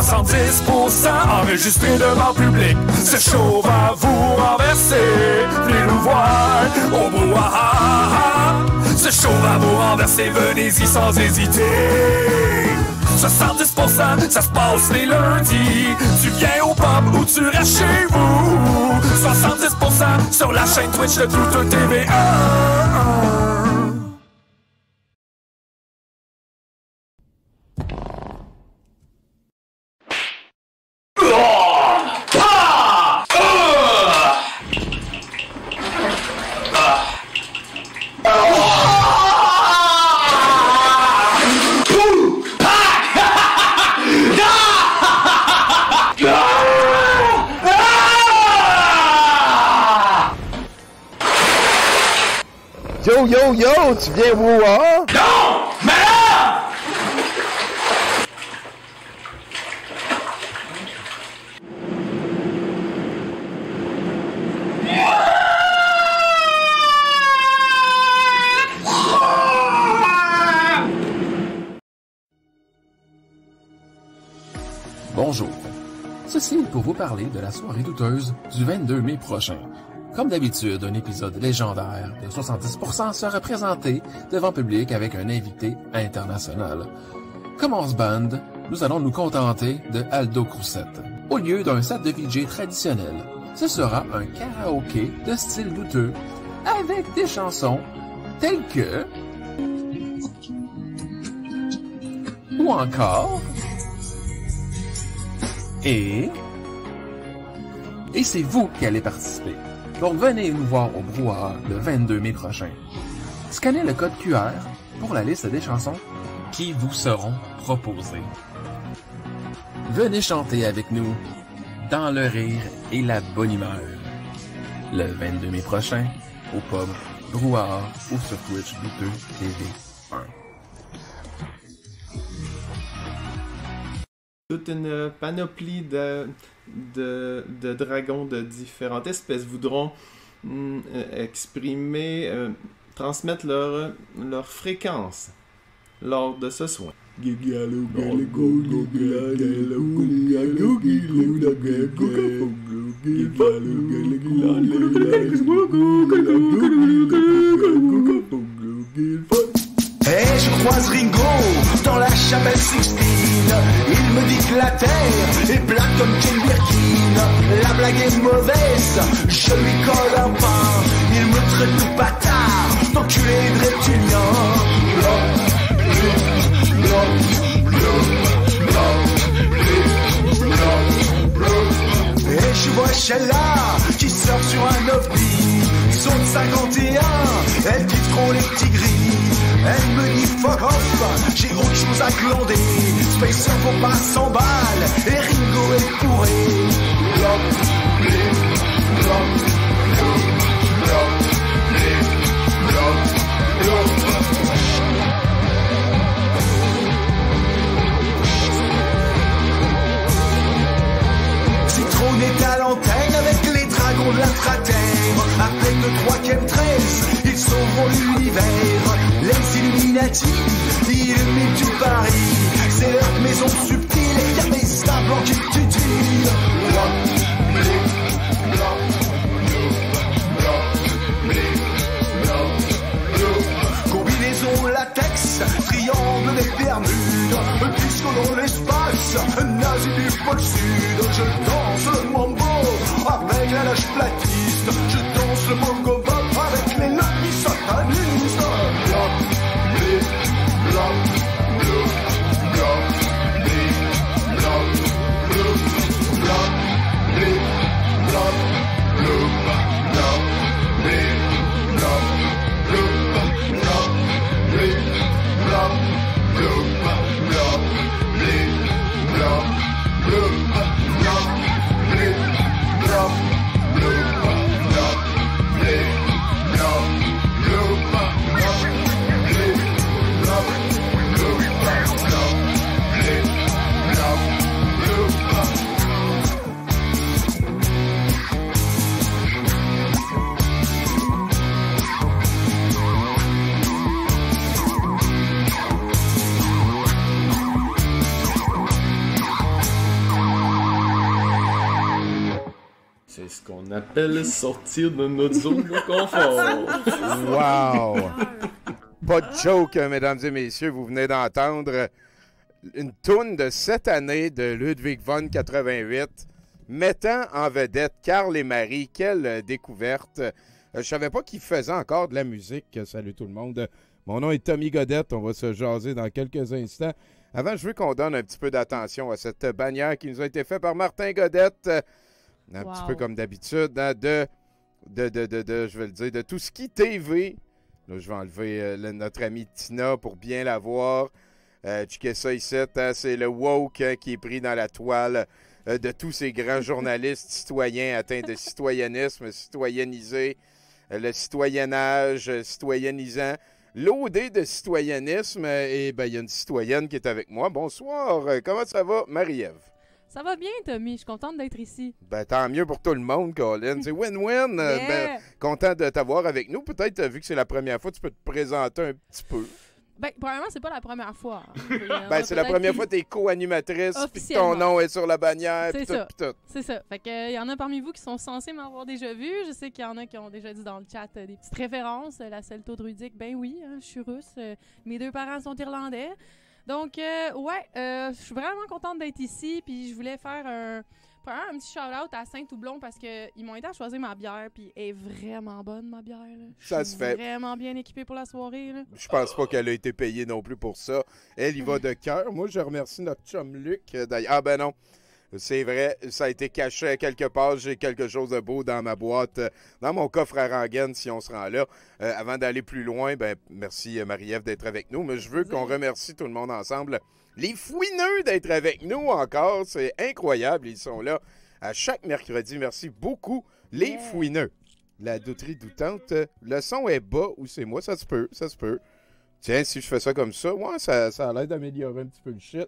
70% enregistré devant public. ce chaud va vous renverser. Venez nous voir au brouhaha. ce chaud va vous renverser. Venez-y sans hésiter. 70%, ça se passe les lundis. Tu viens au pub ou tu restes chez vous. 70% sur la chaîne Twitch de Toute tv tu viens, hein? Non! Bonjour. Ceci pour vous parler de la soirée douteuse du 22 mai prochain. Comme d'habitude, un épisode légendaire de 70% sera présenté devant public avec un invité international. Comme on se nous allons nous contenter de Aldo Crusette, au lieu d'un set de VJ traditionnel. Ce sera un karaoké de style douteux avec des chansons telles que ou encore et et c'est vous qui allez participer. Donc venez nous voir au Brouhaha le 22 mai prochain. Scannez le code QR pour la liste des chansons qui vous seront proposées. Venez chanter avec nous dans le rire et la bonne humeur. Le 22 mai prochain, au pub Brouhaha ou sur Twitch TV1. Toute une panoplie de de, de dragons de différentes espèces voudront exprimer, transmettre leur, leur fréquence lors de ce soin. Et je croise Ringo dans la chapelle Sixtine. Il me dit que la terre est plate comme Ken La blague est mauvaise, je lui colle un pain. Il me traite de bâtard, d'enculé de reptilien. Blanc, blanc, blanc, blanc, Et je vois Shella qui sort sur un ovni saute 51, elle quitte trop les petits gris. Elle me dit fuck off, j'ai autre chose à glander. Spacer pour pas 100 balles, et Ringo est bourré. C'est trop à nom de la le avec le troisième ils ils sauveront l'univers. Les Illuminati, illuminent tout Paris, c'est leur maison subtile, y a des stables qui tutilent. Combinaison latex, triangle des Bermudes, puisque dans l'espace, nazi du pôle sud, je danse le mambo avec la lâche platiste. Je danse le mango On appelle sortir de notre zone de confort. Wow! Pas de joke, mesdames et messieurs, vous venez d'entendre une toune de cette année de Ludwig von 88 mettant en vedette Karl et Marie. Quelle découverte! Euh, je savais pas qu'ils faisait encore de la musique. Salut tout le monde. Mon nom est Tommy Godette. On va se jaser dans quelques instants. Avant, je veux qu'on donne un petit peu d'attention à cette bannière qui nous a été faite par Martin Godette. Un petit peu comme d'habitude, hein, de, de, de, je vais le dire, de tout ce qui TV. Là, je vais enlever euh, notre amie Tina pour bien la voir. Euh, que ça ici, hein, c'est le woke hein, qui est pris dans la toile euh, de tous ces grands journalistes citoyens atteints de citoyennisme, citoyennisés, euh, le citoyennage, citoyennisant. laudé de citoyennisme, et bien, il y a une citoyenne qui est avec moi. Bonsoir, comment ça va, Marie-Ève? Ça va bien, Tommy. Je suis contente d'être ici. Ben, tant mieux pour tout le monde, Colin. C'est win-win. Euh, ben, content de t'avoir avec nous. Peut-être, euh, vu que c'est la première fois, tu peux te présenter un petit peu. Ben, probablement c'est pas la première fois. Hein. ben, c'est la première fois que es co-animatrice, que ton nom est sur la bannière, C'est ça. Fait que, il y en a parmi vous qui sont censés m'avoir déjà vu. Je sais qu'il y en a qui ont déjà dit dans le chat euh, des petites références. la celto druidique, ben oui, hein, je suis russe. mes deux parents sont irlandais. Donc, euh, ouais, euh, je suis vraiment contente d'être ici. Puis je voulais faire un, un petit shout-out à Saint-Toublon parce qu'ils m'ont aidé à choisir ma bière. Puis elle est vraiment bonne, ma bière. Ça se fait. vraiment bien équipée pour la soirée. Je pense pas qu'elle a été payée non plus pour ça. Elle y va de cœur. Moi, je remercie notre chum Luc. Euh, d'ailleurs, ah ben non, c'est vrai, ça a été caché quelque part. J'ai quelque chose de beau dans ma boîte, euh, dans mon coffre à rengaine, si on se rend là. Euh, avant d'aller plus loin, ben, merci euh, Marie-Ève d'être avec nous. Mais je veux qu'on remercie tout le monde ensemble. Les fouineux d'être avec nous encore, c'est incroyable. Ils sont là à chaque mercredi. Merci beaucoup, les fouineux. La douterie doutante, le son est bas ou c'est moi, ça se peut, ça se peut tiens, si je fais ça comme ça, ouais, ça, ça a l'air d'améliorer un petit peu le shit.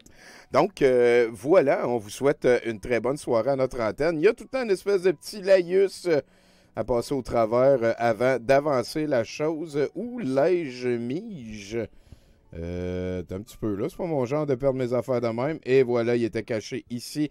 Donc, euh, voilà, on vous souhaite euh, une très bonne soirée à notre antenne. Il y a tout le temps une espèce de petit laïus euh, à passer au travers avant d'avancer la chose. Où l'ai-je mis euh, un petit peu là, c'est pas mon genre de perdre mes affaires de même. Et voilà, il était caché ici.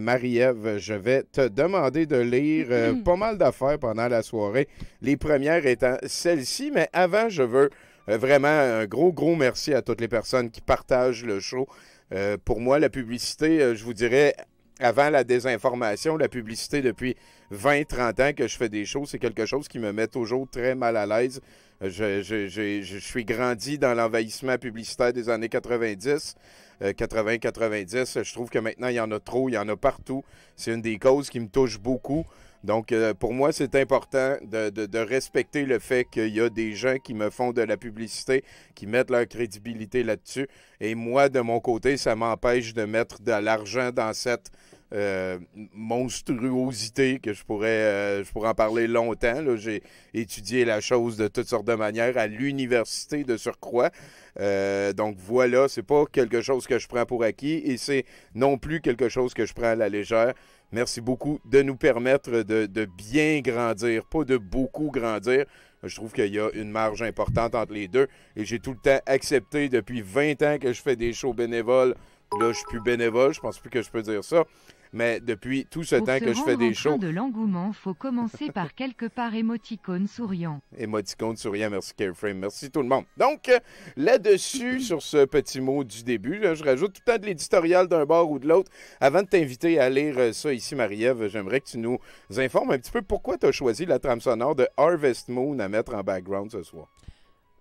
Marie-Ève, je vais te demander de lire mm-hmm. pas mal d'affaires pendant la soirée. Les premières étant celles ci mais avant, je veux euh, vraiment, un gros, gros merci à toutes les personnes qui partagent le show. Euh, pour moi, la publicité, euh, je vous dirais, avant la désinformation, la publicité depuis 20-30 ans que je fais des shows, c'est quelque chose qui me met toujours très mal à l'aise. Je, suis grandi dans l'envahissement publicitaire des années 90. 80-90, je trouve que maintenant, il y en a trop, il y en a partout. C'est une des causes qui me touche beaucoup. Donc, euh, pour moi, c'est important de, de, respecter le fait qu'il y a des gens qui me font de la publicité, qui mettent leur crédibilité là-dessus. Et moi, de mon côté, ça m'empêche de mettre de l'argent dans cette euh, monstruosité que je pourrais, euh, je pourrais en parler longtemps. J'ai étudié la chose de toutes sortes de manières à l'université de surcroît. Euh, donc voilà, c'est pas quelque chose que je prends pour acquis et c'est non plus quelque chose que je prends à la légère. Merci beaucoup de nous permettre de, de bien grandir, pas de beaucoup grandir. Je trouve qu'il y a une marge importante entre les deux et j'ai tout le temps accepté depuis 20 ans que je fais des shows bénévoles. Là, je suis plus bénévole, je pense plus que je peux dire ça mais depuis tout ce temps que je fais des shows. de l'engouement, faut commencer par quelque part émoticône souriant. Émoticône souriant, merci Careframe, merci tout le monde. Donc, euh, là-dessus, sur ce petit mot du début, je rajoute tout le temps de l'éditorial d'un bord ou de l'autre. Avant de t'inviter à lire euh, ça ici, Marie-Ève, j'aimerais que tu nous informes un petit peu pourquoi tu as choisi la trame sonore de Harvest Moon à mettre en background ce soir.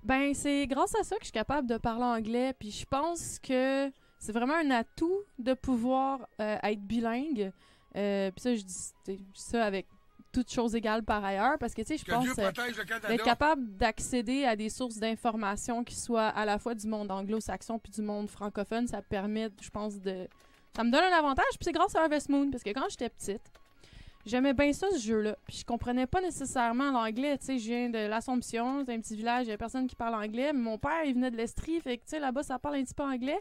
Ben, c'est grâce à ça que je suis capable de parler anglais, puis je pense que c'est vraiment un atout de pouvoir euh, être bilingue. Euh, puis ça, je dis, ça avec toutes choses égales par ailleurs, parce que, tu sais, je pense être euh, d'être capable d'accéder à des sources d'informations qui soient à la fois du monde anglo-saxon puis du monde francophone, ça permet, je pense, de... Ça me donne un avantage, puis c'est grâce à Harvest Moon, parce que quand j'étais petite, j'aimais bien ça, ce jeu-là, puis je comprenais pas nécessairement l'anglais, tu sais, je viens de l'Assomption, c'est un petit village, il y a personne qui parle anglais, mais mon père, il venait de l'Estrie, fait que, tu sais, là-bas, ça parle un petit peu anglais,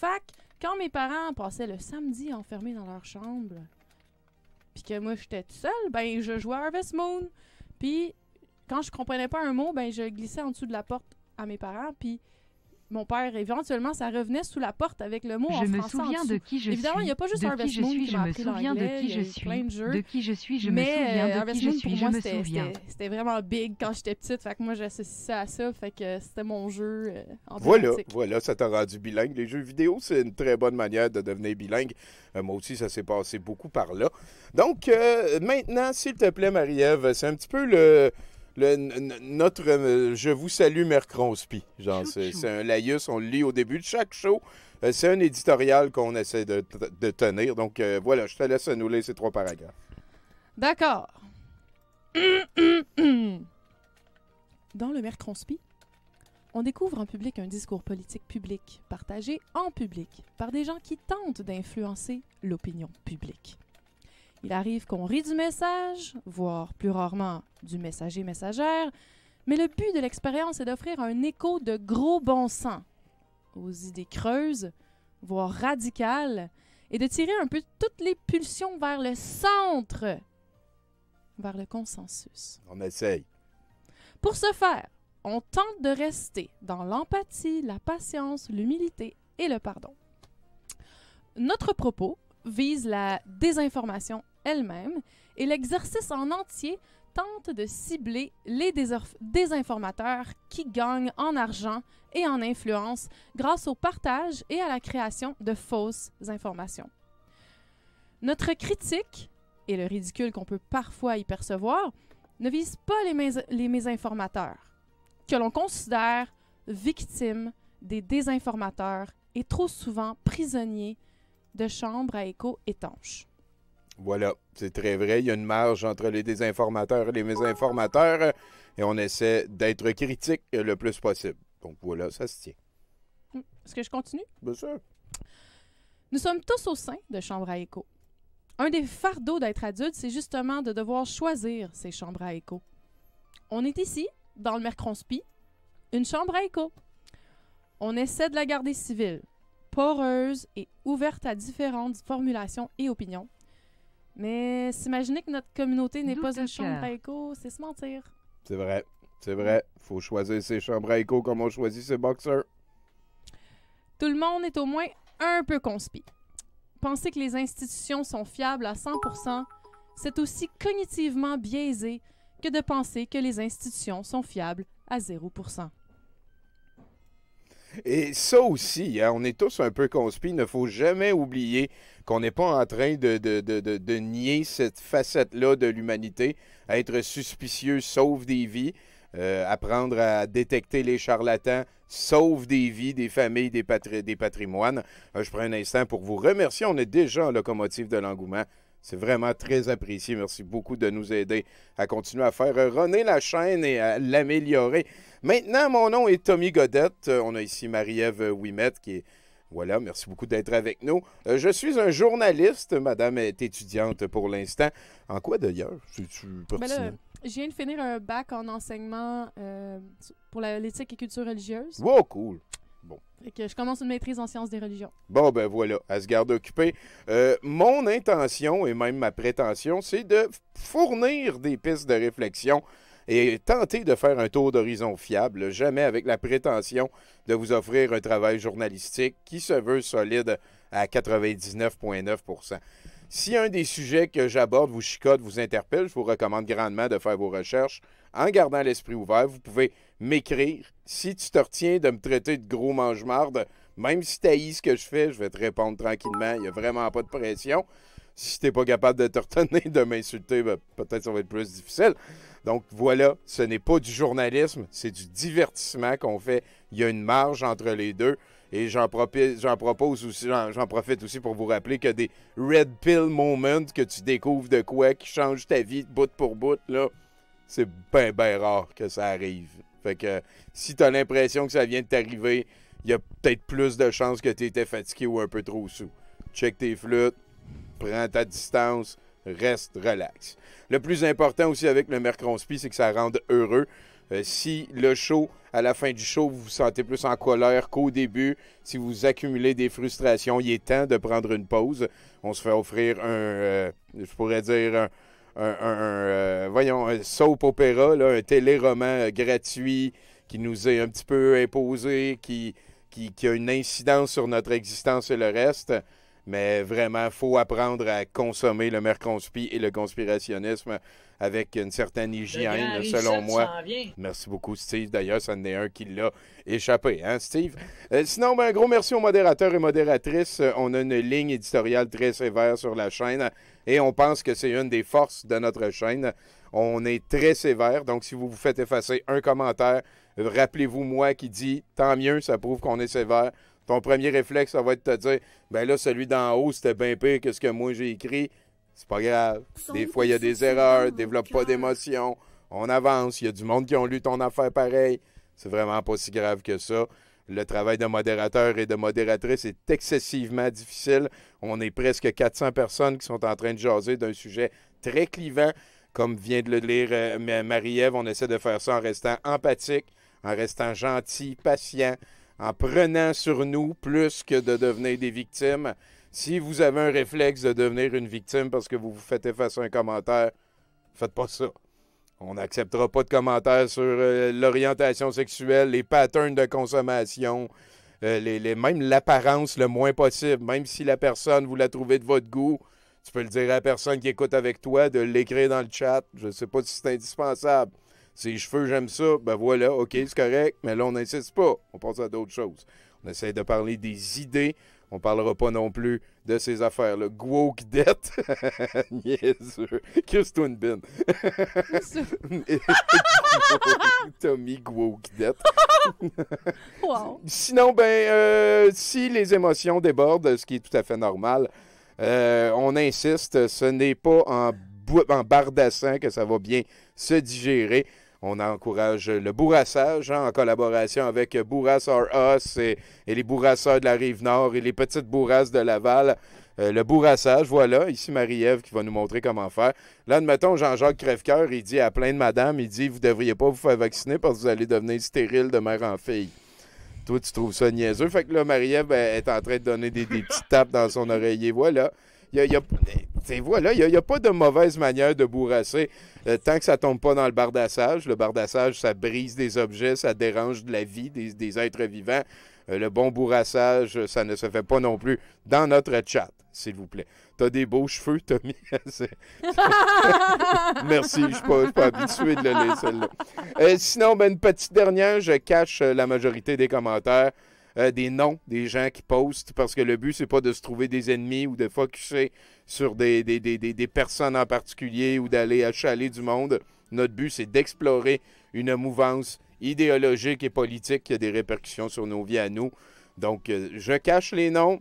Fac, quand mes parents passaient le samedi enfermés dans leur chambre, puis que moi j'étais toute seule, ben je jouais à Harvest Moon. Puis quand je comprenais pas un mot, ben je glissais en dessous de la porte à mes parents, puis mon père, éventuellement, ça revenait sous la porte avec le mot je en me Souviens de qui je suis. Évidemment, il n'y a pas juste Harvest Moon qui je me souviens De qui je suis, plein de jeux. De qui je suis, je me souviens. De euh, Harvest qui Moon, je pour suis, moi, c'était vraiment big quand j'étais petite. Fait que moi, j'associe ça à ça. Fait que c'était mon jeu euh, en Voilà, voilà, ça t'a rendu bilingue. Les jeux vidéo, c'est une très bonne manière de devenir bilingue. Euh, moi aussi, ça s'est passé beaucoup par là. Donc, maintenant, s'il te plaît, Marie-Ève, c'est un petit peu le... Euh, je vous salue, Mercronspi. Genre, c'est, un laïus, on le lit au début de chaque show. Euh, c'est un éditorial qu'on essaie de, tenir. Donc euh, voilà, je te laisse nous laisser ces trois paragraphes. D'accord. Dans le Mercronspi, on découvre en public un discours politique public, partagé en public, par des gens qui tentent d'influencer l'opinion publique. Il arrive qu'on rit du message, voire plus rarement du messager-messagère, mais le but de l'expérience est d'offrir un écho de gros bon sens aux idées creuses, voire radicales, et de tirer un peu toutes les pulsions vers le centre, vers le consensus. On essaye. Pour ce faire, on tente de rester dans l'empathie, la patience, l'humilité et le pardon. Notre propos vise la désinformation elle-même et l'exercice en entier tente de cibler les désinformateurs qui gagnent en argent et en influence grâce au partage et à la création de fausses informations. Notre critique, et le ridicule qu'on peut parfois y percevoir, ne vise pas les, mésinformateurs, que l'on considère victimes des désinformateurs et trop souvent prisonniers de chambres à écho étanches. Voilà, c'est très vrai. Il y a une marge entre les désinformateurs et les mésinformateurs euh, et on essaie d'être critique le plus possible. Donc voilà, ça se tient. Hum, est-ce que je continue? Bien sûr. Nous sommes tous au sein de chambres à écho. Un des fardeaux d'être adulte, c'est justement de devoir choisir ces chambres à écho. On est ici, dans le Mercronspi, une chambre à écho. On essaie de la garder civile, poreuse et ouverte à différentes formulations et opinions, mais s'imaginer que notre communauté n'est pas une chambre à écho, c'est se mentir. C'est vrai. C'est vrai. Faut choisir ses chambres à écho comme on choisit ses boxeurs. Tout le monde est au moins un peu conspi. Penser que les institutions sont fiables à 100 c'est aussi cognitivement biaisé que de penser que les institutions sont fiables à 0 et ça aussi, hein, on est tous un peu conspi. Il ne faut jamais oublier qu'on n'est pas en train de, nier cette facette-là de l'humanité, être suspicieux sauve des vies. Euh, apprendre à détecter les charlatans sauve des vies, des familles, des, des patrimoines. Euh, je prends un instant pour vous remercier. On est déjà en locomotive de l'engouement. C'est vraiment très apprécié. Merci beaucoup de nous aider à continuer à faire euh, ronner la chaîne et à l'améliorer. Maintenant, mon nom est Tommy Godette. Euh, on a ici Marie-Ève Ouimet qui est. Voilà, merci beaucoup d'être avec nous. Euh, je suis un journaliste. Madame est étudiante pour l'instant. En quoi d'ailleurs? suis tu ben Je viens de finir un bac en enseignement euh, pour l'éthique et culture religieuse. Wow, cool. Bon. je commence une maîtrise en sciences des religions. Bon, ben voilà, à se garder occupé. mon intention et même ma prétention, c'est de fournir des pistes de réflexion et tentez de faire un tour d'horizon fiable, jamais avec la prétention de vous offrir un travail journalistique qui se veut solide à 99,9 si un des sujets que j'aborde vous chicote, vous interpelle, je vous recommande grandement de faire vos recherches. En gardant l'esprit ouvert, vous pouvez m'écrire. Si tu te retiens de me traiter de gros mange-marde, même si tu ce que je fais, je vais te répondre tranquillement. Il n'y a vraiment pas de pression. Si tu n'es pas capable de te retenir, de m'insulter, ben, peut-être ça va être plus difficile. Donc voilà, ce n'est pas du journalisme, c'est du divertissement qu'on fait. Il y a une marge entre les deux. Et j'en propose aussi, j'en profite aussi pour vous rappeler que des red pill moments que tu découvres de quoi qui change ta vie bout pour bout, là, c'est bien, bien rare que ça arrive. Fait que si t'as l'impression que ça vient de t'arriver, il y a peut-être plus de chances que tu étais fatigué ou un peu trop sous. Check tes flûtes, prends ta distance, reste relax. Le plus important aussi avec le Mercronspi, c'est que ça rende heureux. Euh, si le show, à la fin du show, vous vous sentez plus en colère qu'au début, si vous accumulez des frustrations, il est temps de prendre une pause. On se fait offrir un, euh, je pourrais dire, un, euh, voyons, un soap opéra, un téléroman gratuit qui nous est un petit peu imposé, qui, qui, a une incidence sur notre existence et le reste. Mais vraiment, il faut apprendre à consommer le merconspi et le conspirationnisme avec une certaine hygiène, selon moi. Merci beaucoup, Steve. D'ailleurs, ça n'est un qui l'a échappé, hein, Steve? Euh, sinon, ben, un gros merci aux modérateurs et modératrices. Euh, on a une ligne éditoriale très sévère sur la chaîne et on pense que c'est une des forces de notre chaîne. On est très sévère, donc si vous vous faites effacer un commentaire, rappelez-vous moi qui dit « Tant mieux, ça prouve qu'on est sévère » ton premier réflexe, ça va être de te dire ben là, celui d'en haut, c'était bien pire que ce que moi j'ai écrit. C'est pas grave. Des fois, il y a des erreurs, hein, développe pas d'émotion, on avance. Il y a du monde qui ont lu ton affaire pareil. C'est vraiment pas si grave que ça. Le travail de modérateur et de modératrice est excessivement difficile. On est presque 400 personnes qui sont en train de jaser d'un sujet très clivant. Comme vient de le lire euh, Marie-Ève, on essaie de faire ça en restant empathique, en restant gentil, patient, en prenant sur nous plus que de devenir des victimes. Si vous avez un réflexe de devenir une victime parce que vous vous faites à un commentaire, faites pas ça. On n'acceptera pas de commentaires sur euh, l'orientation sexuelle, les patterns de consommation, euh, les, même l'apparence le moins possible. Même si la personne, vous la trouvez de votre goût, tu peux le dire à la personne qui écoute avec toi, de l'écrire dans le chat. Je ne sais pas si c'est indispensable. Ses cheveux, j'aime ça. Ben voilà, OK, c'est correct. Mais là, on n'insiste pas. On pense à d'autres choses. On essaie de parler des idées. On parlera pas non plus de ces affaires. Le Guoc Debt. Niaiseux. Chris Twinbin. Tommy Guoc Debt. Sinon, ben, euh, si les émotions débordent, ce qui est tout à fait normal, euh, on insiste, ce n'est pas en en bardassant que ça va bien se digérer. On encourage le bourrassage hein, en collaboration avec Bourras R Us et, les bourrasseurs de la Rive-Nord et les petites bourrasses de Laval. Euh, le bourrassage, voilà. Ici, Marie-Ève qui va nous montrer comment faire. Là, admettons, Jean-Jacques Crèvecoeur, il dit à plein de madame, il dit, vous devriez pas vous faire vacciner parce que vous allez devenir stérile de mère en fille. Toi, tu trouves ça niaiseux. Fait que là, Marie-Ève est en train de donner des, des petites tapes dans son oreiller. Voilà il n'y a, pas de mauvaise manière de bourrasser. Euh, tant que ça ne tombe pas dans le bardassage, le bardassage, ça brise des objets, ça dérange de la vie des, êtres vivants. Euh, le bon bourrassage, ça ne se fait pas non plus dans notre chat, s'il vous plaît. T'as des beaux cheveux, Tommy. Merci, je ne suis pas, habitué de le laisser. là euh, sinon, ben, une petite dernière, je cache la majorité des commentaires. Euh, des noms des gens qui postent parce que le but, c'est pas de se trouver des ennemis ou de focusser sur des, des, personnes en particulier ou d'aller achaler du monde. Notre but, c'est d'explorer une mouvance idéologique et politique qui a des répercussions sur nos vies à nous. Donc, euh, je cache les noms.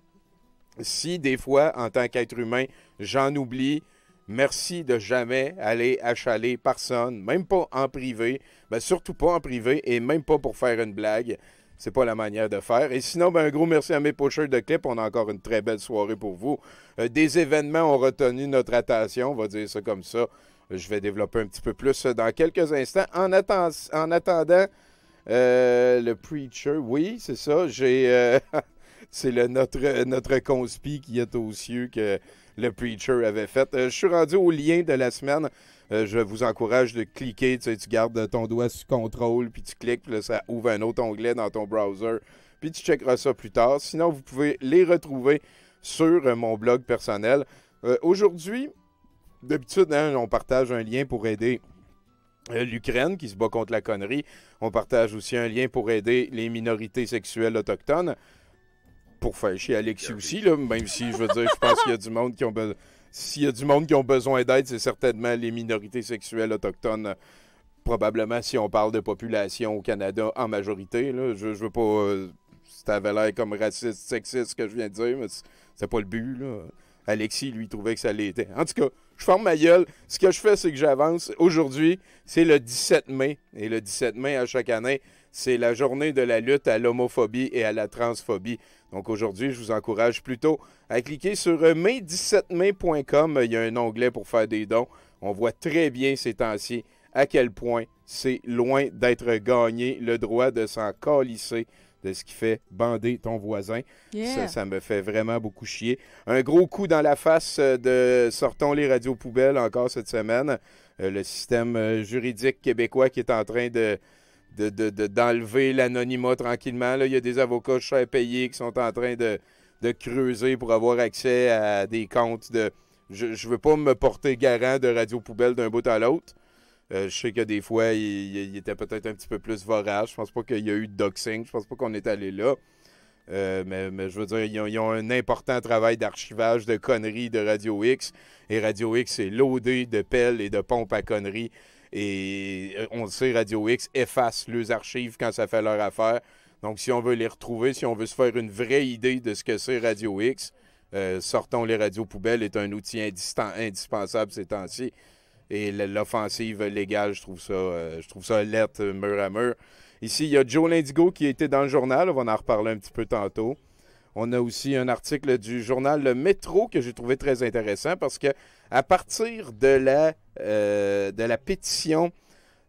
Si des fois, en tant qu'être humain, j'en oublie, merci de jamais aller achaler personne, même pas en privé, mais ben, surtout pas en privé et même pas pour faire une blague c'est pas la manière de faire. Et sinon, ben, un gros merci à mes pocheurs de clips. On a encore une très belle soirée pour vous. Euh, des événements ont retenu notre attention, on va dire ça comme ça. Je vais développer un petit peu plus dans quelques instants. En, en attendant, euh, le Preacher, oui, c'est ça. J'ai. Euh, c'est notre, notre conspi qui est aux cieux que le Preacher avait fait. je suis rendu au lien de la semaine. Euh, je vous encourage de cliquer, tu, sais, tu gardes ton doigt sous contrôle, puis tu cliques, puis là, ça ouvre un autre onglet dans ton browser, puis tu checkeras ça plus tard. Sinon, vous pouvez les retrouver sur euh, mon blog personnel. Euh, aujourd'hui, d'habitude, hein, on partage un lien pour aider l'Ukraine qui se bat contre la connerie. On partage aussi un lien pour aider les minorités sexuelles autochtones. Pour faire chier Alexis aussi, même si je veux dire, je pense qu'il y a du monde qui ont besoin. S'il y a du monde qui ont besoin d'aide, c'est certainement les minorités sexuelles autochtones probablement si on parle de population au Canada en majorité. Je, veux pas. C'était euh, ça l'air comme raciste, sexiste ce que je viens de dire, mais c'est pas le but. Là. Alexis, lui, trouvait que ça l'était. En tout cas, je forme ma gueule. Ce que je fais, c'est que j'avance. Aujourd'hui, c'est le 17 mai. Et le 17 mai, à chaque année, c'est la journée de la lutte à l'homophobie et à la transphobie. Donc aujourd'hui, je vous encourage plutôt à cliquer sur euh, mai17mai.com. Il y a un onglet pour faire des dons. On voit très bien ces temps-ci à quel point c'est loin d'être gagné le droit de s'en colisser de ce qui fait bander ton voisin. Ça, ça me fait vraiment beaucoup chier. Un gros coup dans la face euh, de Sortons les radios poubelles encore cette semaine. Euh, le système juridique québécois qui est en train de d'enlever l'anonymat tranquillement. il y a des avocats chers payés qui sont en train de, creuser pour avoir accès à des comptes de. Je ne veux pas me porter garant de Radio Poubelle d'un bout à l'autre. Euh, je sais que des fois, il, il, était peut-être un petit peu plus vorage. Je pense pas qu'il y a eu de doxing. Je pense pas qu'on est allé là. Euh, mais, je veux dire, ils ont, un important travail d'archivage de conneries de Radio X. Et Radio X est loadé de pelles et de pompes à conneries. Et euh, on le sait, Radio X efface les archives quand ça fait leur affaire. Donc, si on veut les retrouver, si on veut se faire une vraie idée de ce que c'est Radio X, euh, Sortons les radios poubelles est un outil indispensable ces temps-ci. Et l'offensive légale, je trouve ça, lettre, euh, je trouve ça mur à mur. Ici, il y a Joe Lindigo qui a été dans le journal. On va en reparler un petit peu tantôt. On a aussi un article du journal Le Métro que j'ai trouvé très intéressant parce que à partir de la, euh, de la pétition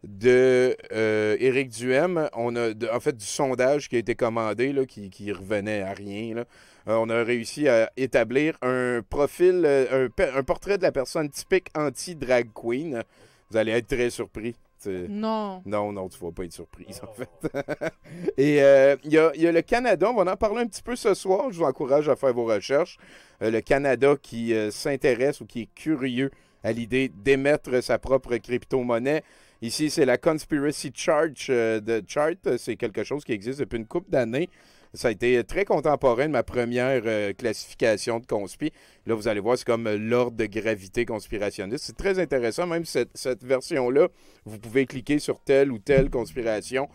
de euh, Éric Duhem, on a en fait du sondage qui a été commandé, qui, revenait à rien. Euh, on a réussi à établir un profil, euh, un portrait de la personne typique anti-drag queen. Vous allez être très surpris. Non. Non, non, tu vas pas être surprise, en oh. fait. Et euh, il y, a, le Canada, on va en parler un petit peu ce soir. Je vous encourage à faire vos recherches. Euh, le Canada qui euh, s'intéresse ou qui est curieux à l'idée d'émettre sa propre crypto-monnaie. Ici, c'est la Conspiracy Charge de Chart. C'est quelque chose qui existe depuis une couple d'années. Ça a été euh, très contemporain de ma première euh, classification de conspi. Là, vous allez voir, c'est comme euh, l'ordre de gravité conspirationniste. C'est très intéressant, même cette, version-là. Vous pouvez cliquer sur telle ou telle conspiration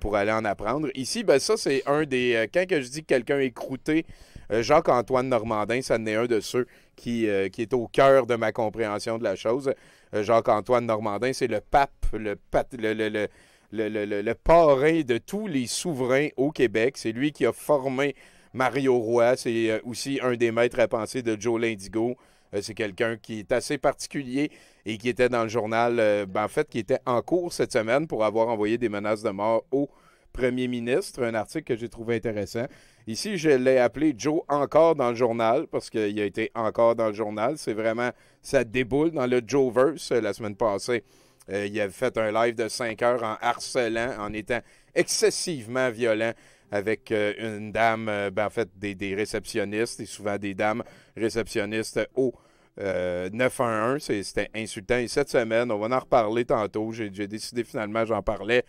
pour aller en apprendre. Ici, ben, ça, c'est un des... quand que je dis que quelqu'un est croûté, Jacques-Antoine Normandin, ça n'est un de ceux qui, qui, est au cœur de ma compréhension de la chose. Jacques-Antoine Normandin, c'est le pape, le, le le, le, parrain de tous les souverains au Québec. C'est lui qui a formé Mario Roy. C'est euh, aussi un des maîtres à penser de Joe Lindigo. Euh, c'est quelqu'un qui est assez particulier et qui était dans le journal, euh, ben, en fait, qui était en cours cette semaine pour avoir envoyé des menaces de mort au premier ministre, un article que j'ai trouvé intéressant. Ici, je l'ai appelé Joe encore dans le journal, parce qu'il a été encore dans le journal. C'est vraiment, ça déboule dans le Joeverse la semaine passée. Euh, il avait fait un live de 5 heures en harcelant, en étant excessivement violent avec euh, une dame, euh, ben, en fait, des, réceptionnistes et souvent des dames réceptionnistes au 911. C'était insultant. Et cette semaine, on va en reparler tantôt. J'ai décidé finalement, j'en parlais.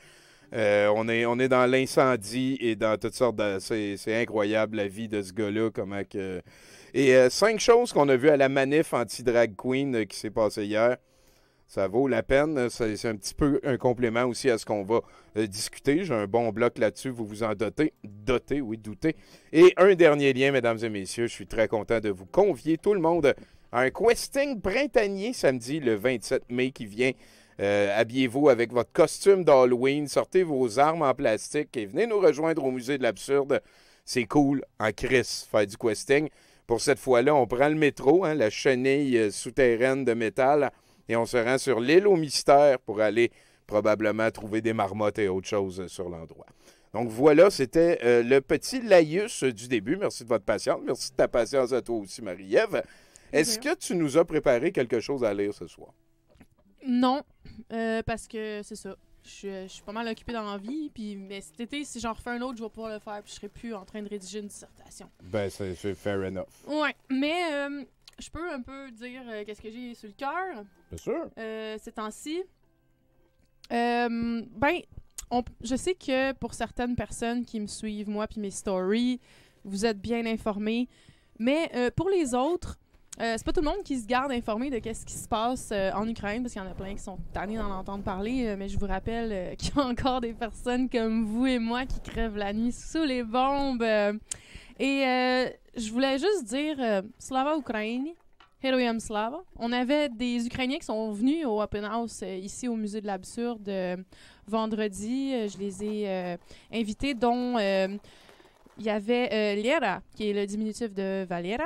on, est, dans l'incendie et dans toutes sortes de. C'est incroyable la vie de ce gars-là, comment Et cinq choses qu'on a vues à la manif anti-drag queen qui s'est passée hier ça vaut la peine. C'est un petit peu un complément aussi à ce qu'on va euh, discuter. J'ai un bon bloc là-dessus, vous vous en dotez. Dotez, oui, doutez. Et un dernier lien, mesdames et messieurs, je suis très content de vous convier tout le monde à un questing printanier samedi le 27 mai qui vient. Euh, habillez-vous avec votre costume d'Halloween, sortez vos armes en plastique et venez nous rejoindre au musée de l'absurde. C'est cool, en crise, faire du questing. Pour cette fois-là, on prend le métro, hein, la chenille euh, souterraine de métal et on se rend sur l'île au mystère pour aller probablement trouver des marmottes et autre chose euh, sur l'endroit. Donc voilà, c'était euh, le petit laïus du début. Merci de votre patience. Merci de ta patience à toi aussi, Marie-Ève. Est-ce que tu nous as préparé quelque chose à lire ce soir? Non, euh, parce que c'est ça. Je, suis pas mal occupée dans la vie, puis mais cet été, si j'en refais un autre, je vais pouvoir le faire, puis je serai plus en train de rédiger une dissertation. Ben, c'est fair enough. Ouais, mais je peux un peu dire euh, qu'est-ce que j'ai sur le cœur. Bien sûr. Euh, ces temps-ci. Euh, ben, je sais que pour certaines personnes qui me suivent, moi puis mes stories, vous êtes bien informés. Mais euh, pour les autres, c'est pas tout le monde qui se garde informé de qu'est-ce qui se passe en Ukraine, parce qu'il y en a plein qui sont tannés d'en entendre parler. mais je vous rappelle qu'il y a encore des personnes comme vous et moi qui crèvent la nuit sous les bombes. Et euh, je voulais juste dire euh, Slava Ukraini, Heroyam Slava. On avait des Ukrainiens qui sont venus au Open House euh, ici au Musée de l'Absurde vendredi. Je les ai invités, dont il y avait Lera, qui est le diminutif de Valera.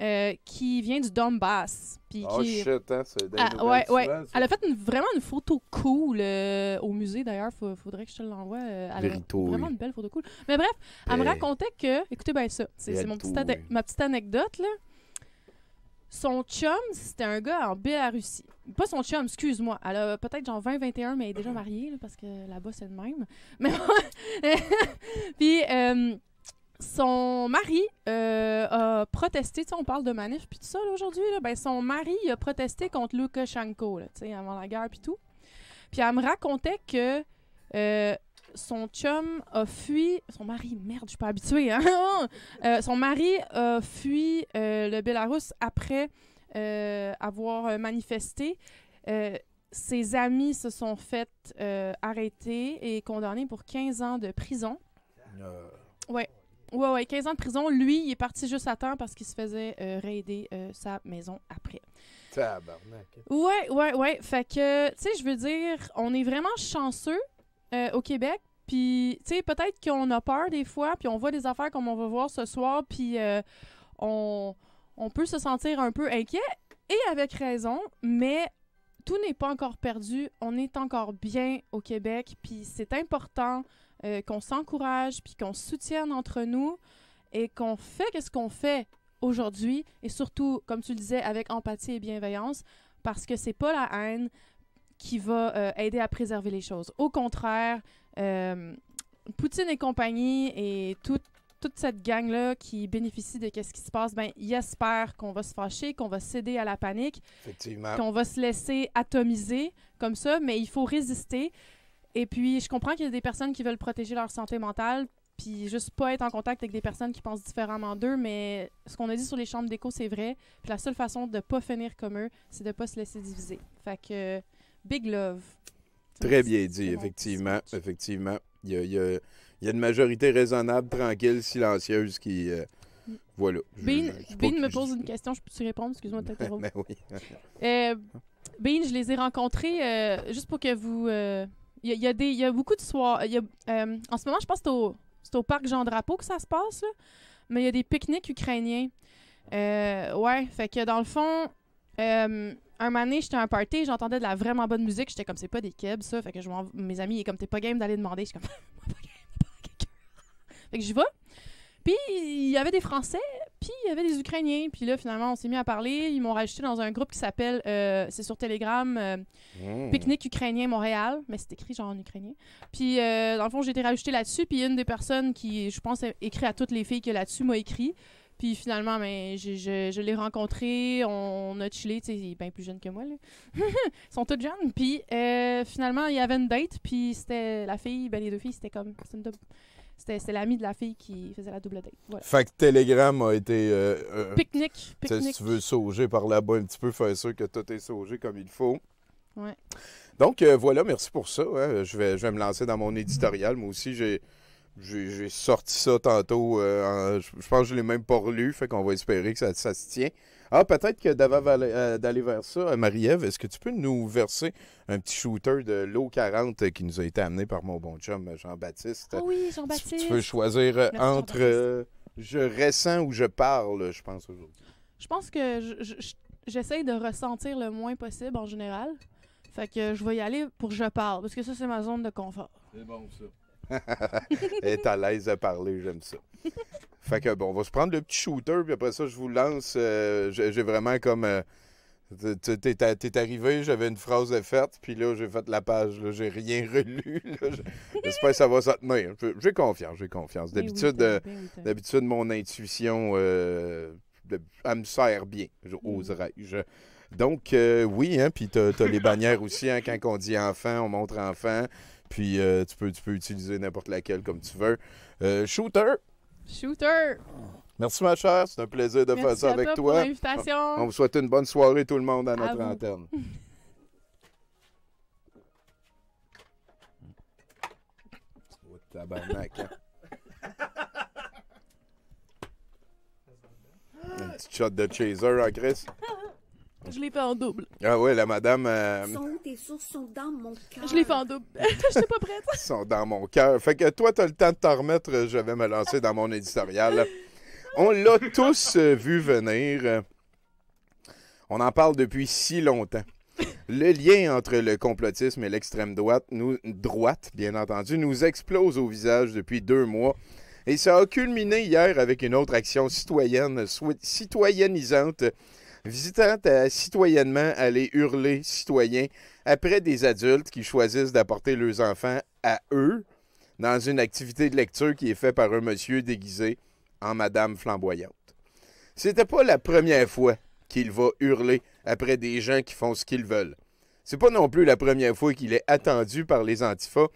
Euh, qui vient du Donbass. Puis oh qui... shit, hein, c'est ah, ouais, ouais. Elle a fait vraiment une photo cool euh, au musée d'ailleurs, faudrait que je te l'envoie. Euh, vraiment une belle photo cool. Mais bref, elle me ben, racontait que, écoutez bien ça, c'est mon ma petite anecdote là. Son chum, c'était un gars en Biélorussie. Pas son chum, excuse-moi. Elle a peut-être genre 20-21, mais elle est déjà mariée parce que là-bas c'est le même. Mais puis euh, son mari euh, a protesté, tu on parle de manif puis tout ça aujourd'hui, ben son mari a protesté contre Lukashenko, avant la guerre puis tout. Puis elle me racontait que euh, son chum a fui, son mari, merde, je suis pas habituée, hein. euh, son mari a fui le Bélarus après avoir manifesté ses amis se sont fait arrêter et condamnés pour 15 ans de prison. Ouais. Ouais, ouais, 15 ans de prison. Lui, il est parti juste à temps parce qu'il se faisait euh, raider euh, sa maison après. Tabarnak. Hein. Ouais, ouais, ouais. Fait que, tu sais, je veux dire, on est vraiment chanceux euh, au Québec. Puis, tu sais, peut-être qu'on a peur des fois, puis on voit des affaires comme on va voir ce soir, puis on, on peut se sentir un peu inquiet, et avec raison, mais tout n'est pas encore perdu. On est encore bien au Québec, puis c'est important euh, qu'on s'encourage, puis qu'on soutienne entre nous et qu'on fait qu'est-ce qu'on fait aujourd'hui et surtout, comme tu le disais, avec empathie et bienveillance, parce que c'est pas la haine qui va euh, aider à préserver les choses. Au contraire, euh, Poutine et compagnie et toute cette gang-là qui bénéficie de quest ce qui se passe, ben, ils espèrent qu'on va se fâcher, qu'on va céder à la panique, qu'on va se laisser atomiser comme ça, mais il faut résister. Et puis, je comprends qu'il y a des personnes qui veulent protéger leur santé mentale, puis juste pas être en contact avec des personnes qui pensent différemment d'eux, mais ce qu'on a dit sur les chambres d'écho, c'est vrai. Puis la seule façon de pas finir comme eux, c'est de pas se laisser diviser. Fait que, big love. Très bien dit, effectivement. Effectivement. Il y a, il une majorité raisonnable, tranquille, silencieuse qui. Euh, mm. voilà. Bean, me pose une question, je peux-tu répondre? Excuse-moi de t'interrompre. ben oui. Euh, Bean, je les ai rencontrés, euh, juste pour que vous il y, a des, beaucoup de soirs. Euh, en ce moment, je pense que c'est au, au, parc Jean Drapeau que ça se passe, là. mais il y a des pique-niques ukrainiens. Euh, ouais, fait que dans le fond, euh, un moment j'étais à un party, j'entendais de la vraiment bonne musique, j'étais comme c'est pas des kebs ça, fait que je mes amis, ils comme t'es pas game d'aller demander, je suis comme pas game, pas quelqu'un. Fait que j'y vais. Puis il y avait des Français, puis il y avait des Ukrainiens. Puis là, finalement, on s'est mis à parler. Ils m'ont rajouté dans un groupe qui s'appelle, euh, c'est sur Telegram, euh, mmh. Pique-nique ukrainien Montréal. Mais c'est écrit genre en ukrainien. Puis euh, dans le fond, j'ai été rajoutée là-dessus. Puis une des personnes qui, je pense, écrit à toutes les filles que là-dessus m'a écrit. Puis finalement, ben, je, je, l'ai rencontré, on, a chillé, tu sais, ils bien plus jeune que moi, là. Ils sont tous jeunes. Puis finalement, il y avait une date, puis c'était la fille, ben, les deux filles, c'était comme, c'est une, c'était l'ami de la fille qui faisait la double date. Fait que Telegram a été. Euh, euh pique-nique. si tu veux sauger par là-bas un petit peu, faire sûr que tout est saugé comme il faut. Ouais. Donc euh, voilà, merci pour ça. Hein. Je, vais, vais me lancer dans mon éditorial. Moi aussi, j'ai. sorti ça tantôt. Euh, je, pense que je ne l'ai même pas relu. Fait qu'on va espérer que ça se tient. Ah, peut-être que euh, d'aller vers ça, euh, Marie-Ève, est-ce que tu peux nous verser un petit shooter de l'eau 40 euh, qui nous a été amené par mon bon chum Jean-Baptiste? Ah oui, Jean-Baptiste. Tu, peux choisir entre je ressens ou je parle, je pense, aujourd'hui. Je pense que j'essaye de ressentir le moins possible en général. Fait que je vais y aller pour je parle, parce que ça, c'est ma zone de confort. C'est bon, ça est à l'aise à parler, j'aime ça. Fait que bon, on va se prendre le petit shooter, puis après ça, je vous lance. Euh, j'ai vraiment comme. Euh, tu T'es arrivé, j'avais une phrase à faire, puis là, j'ai fait la page, j'ai rien relu. J'espère que ça va s'en tenir. J'ai confiance, j'ai confiance. Ben d'habitude, ben euh, ben d'habitude mon intuition, elle me sert bien, j'oserais. Mm. Donc, oui, hein, puis t'as as les bannières aussi, hein, quand on dit enfant, on montre enfant. Puis euh, tu, peux, tu peux utiliser n'importe laquelle comme tu veux. Euh, shooter! Shooter! Merci, ma chère. C'est un plaisir de faire ça avec toi. Pour On vous souhaite une bonne soirée, tout le monde, à notre antenne. oh, hein. shot de chaser, hein, Chris? Je l'ai fait en double. Ah ouais, la madame. Euh, sont tes sources sont dans mon cœur. Je l'ai fait en double. Je suis pas prête. sont dans mon cœur. Fait que toi, as le temps de t'en remettre. Je vais me lancer dans mon éditorial. On l'a tous euh, vu venir. On en parle depuis si longtemps. Le lien entre le complotisme et l'extrême droite, nous, droite, bien entendu, nous explose au visage depuis deux mois. Et ça a culminé hier avec une autre action citoyenne, citoyennisante visitante à citoyennement aller hurler citoyen après des adultes qui choisissent d'apporter leurs enfants à eux dans une activité de lecture qui est faite par un monsieur déguisé en madame flamboyante. C'était pas la première fois qu'il va hurler après des gens qui font ce qu'ils veulent. C'est pas non plus la première fois qu'il est attendu par les antifas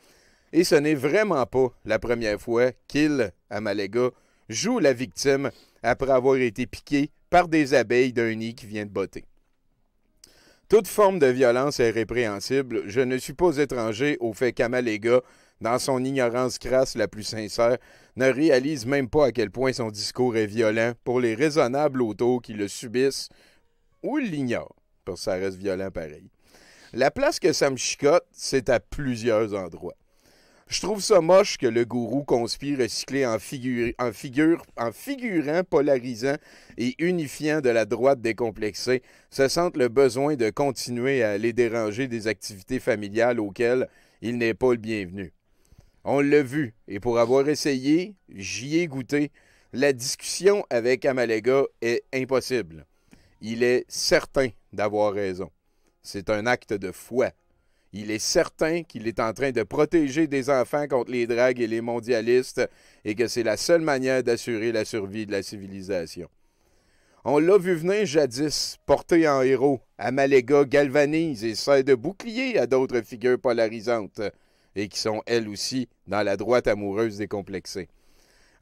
et ce n'est vraiment pas la première fois qu'il, à Malaga, joue la victime après avoir été piqué par des abeilles d'un nid qui vient de botter. Toute forme de violence est répréhensible. Je ne suis pas étranger au fait qu'Amaléga, dans son ignorance crasse la plus sincère, ne réalise même pas à quel point son discours est violent pour les raisonnables autos qui le subissent ou l'ignorent, parce que ça reste violent pareil. La place que ça me chicote, c'est à plusieurs endroits. Je trouve ça moche que le gourou conspire recyclé en, en, figure, en figurant, polarisant et unifiant de la droite décomplexée se sente le besoin de continuer à les déranger des activités familiales auxquelles il n'est pas le bienvenu. On l'a vu, et pour avoir essayé, j'y ai goûté, la discussion avec Amalega est impossible. Il est certain d'avoir raison. C'est un acte de foi. Il est certain qu'il est en train de protéger des enfants contre les dragues et les mondialistes et que c'est la seule manière d'assurer la survie de la civilisation. On l'a vu venir jadis, porté en héros. Amalega galvanise et sert de bouclier à d'autres figures polarisantes et qui sont elles aussi dans la droite amoureuse des complexés.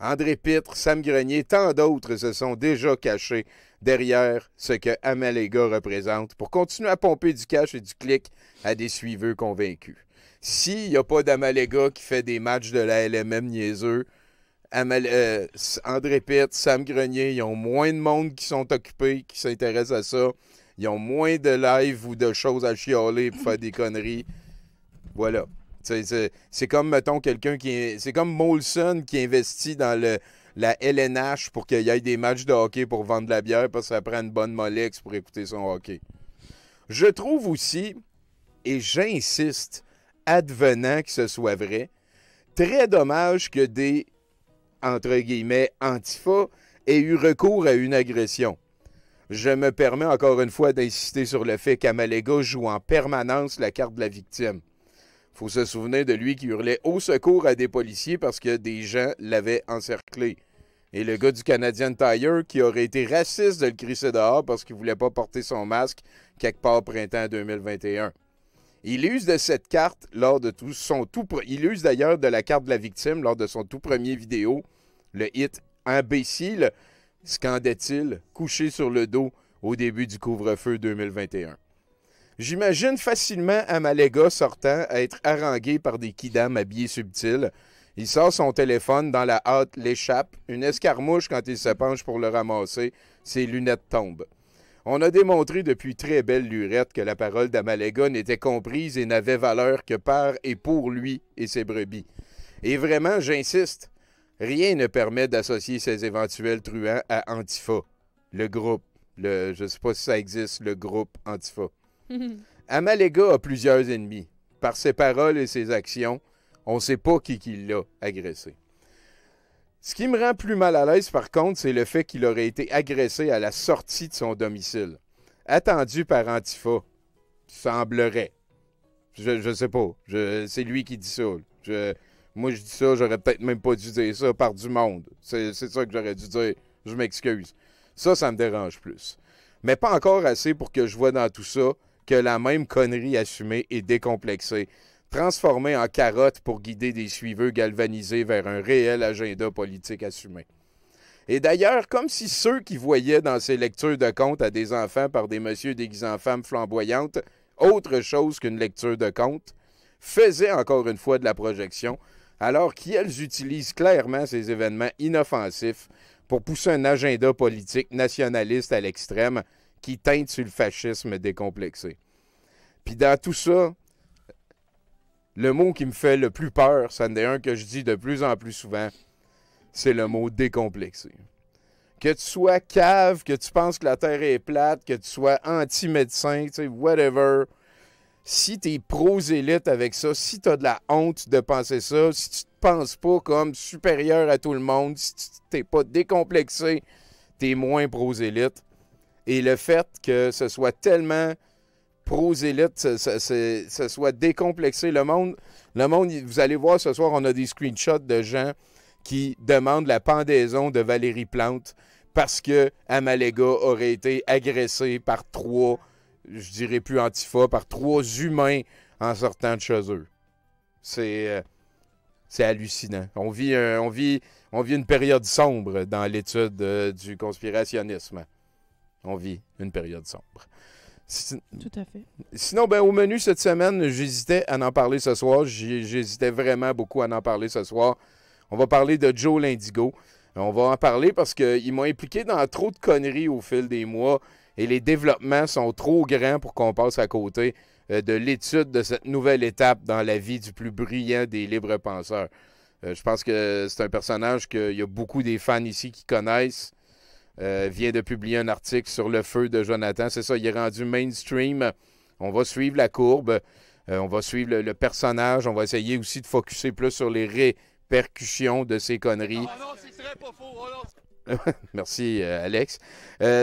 André Pitre, Sam Grenier, tant d'autres se sont déjà cachés derrière ce que Amalega représente pour continuer à pomper du cash et du clic à des suiveurs convaincus. S'il n'y a pas d'Amalega qui fait des matchs de la LMM niaiseux, euh, André Pitt, Sam Grenier, ils ont moins de monde qui sont occupés, qui s'intéressent à ça. Ils ont moins de live ou de choses à chialer pour faire des conneries. Voilà. C'est comme, mettons, quelqu'un qui. C'est comme Molson qui investit dans la LNH pour qu'il y ait des matchs de hockey pour vendre de la bière parce que ça prend une bonne Molex pour écouter son hockey. Je trouve aussi, et j'insiste, advenant que ce soit vrai, très dommage que des, entre guillemets, antifa aient eu recours à une agression. Je me permets encore une fois d'insister sur le fait qu'Amalega joue en permanence la carte de la victime faut se souvenir de lui qui hurlait au secours à des policiers parce que des gens l'avaient encerclé. Et le gars du Canadien Tire qui aurait été raciste de le crisser dehors parce qu'il voulait pas porter son masque quelque part printemps 2021. Il use de cette carte lors de tout son tout il use d'ailleurs de la carte de la victime lors de son tout premier vidéo, le hit imbécile scandait-il couché sur le dos au début du couvre-feu 2021. J'imagine facilement Amalega sortant à être harangué par des kidams habillés subtils. Il sort son téléphone dans la hâte, l'échappe. Une escarmouche, quand il se penche pour le ramasser, ses lunettes tombent. On a démontré depuis très belle lurette que la parole d'Amalega n'était comprise et n'avait valeur que par et pour lui et ses brebis. Et vraiment, j'insiste, rien ne permet d'associer ces éventuels truands à Antifa. Le groupe, le, je ne sais pas si ça existe, le groupe Antifa. Amalega a plusieurs ennemis. Par ses paroles et ses actions, on ne sait pas qui, qui l'a agressé. Ce qui me rend plus mal à l'aise, par contre, c'est le fait qu'il aurait été agressé à la sortie de son domicile. Attendu par Antifa, semblerait. Je ne sais pas. c'est lui qui dit ça. moi, je dis ça, j'aurais peut-être même pas dû dire ça par du monde. C'est, ça que j'aurais dû dire. Je m'excuse. Ça, ça me dérange plus. Mais pas encore assez pour que je vois dans tout ça que la même connerie assumée et décomplexée, transformée en carotte pour guider des suiveux galvanisés vers un réel agenda politique assumé. Et d'ailleurs, comme si ceux qui voyaient dans ces lectures de contes à des enfants par des messieurs déguisés en femmes flamboyantes autre chose qu'une lecture de contes, faisaient encore une fois de la projection, alors qu'elles utilisent clairement ces événements inoffensifs pour pousser un agenda politique nationaliste à l'extrême qui teinte sur le fascisme décomplexé. Puis dans tout ça, le mot qui me fait le plus peur, ça n'est un que je dis de plus en plus souvent, c'est le mot décomplexé. Que tu sois cave, que tu penses que la Terre est plate, que tu sois anti-médecin, tu sais, whatever, si tu es prosélite avec ça, si tu as de la honte de penser ça, si tu te penses pas comme supérieur à tout le monde, si tu t'es pas décomplexé, tu es moins élite et le fait que ce soit tellement prosélite, ce, soit décomplexé, le monde, le monde, vous allez voir ce soir, on a des screenshots de gens qui demandent la pendaison de Valérie Plante parce que Amalega aurait été agressé par trois, je dirais plus antifa, par trois humains en sortant de chez eux. C'est euh, c'est hallucinant. On vit, on, vit, on vit une période sombre dans l'étude euh, du conspirationnisme on vit une période sombre. Tout à fait. Sinon, ben, au menu cette semaine, j'hésitais à en parler ce soir. J'hésitais vraiment beaucoup à en parler ce soir. On va parler de Joe Lindigo. On va en parler parce qu'il m'a impliqué dans trop de conneries au fil des mois et les développements sont trop grands pour qu'on passe à côté euh, de l'étude de cette nouvelle étape dans la vie du plus brillant des libres penseurs. Euh, je pense que c'est un personnage qu'il y a beaucoup des fans ici qui connaissent. Euh, vient de publier un article sur le feu de Jonathan. C'est ça, il est rendu mainstream. On va suivre la courbe, euh, on va suivre le, personnage, on va essayer aussi de focuser plus sur les répercussions de ces conneries. Merci, Alex.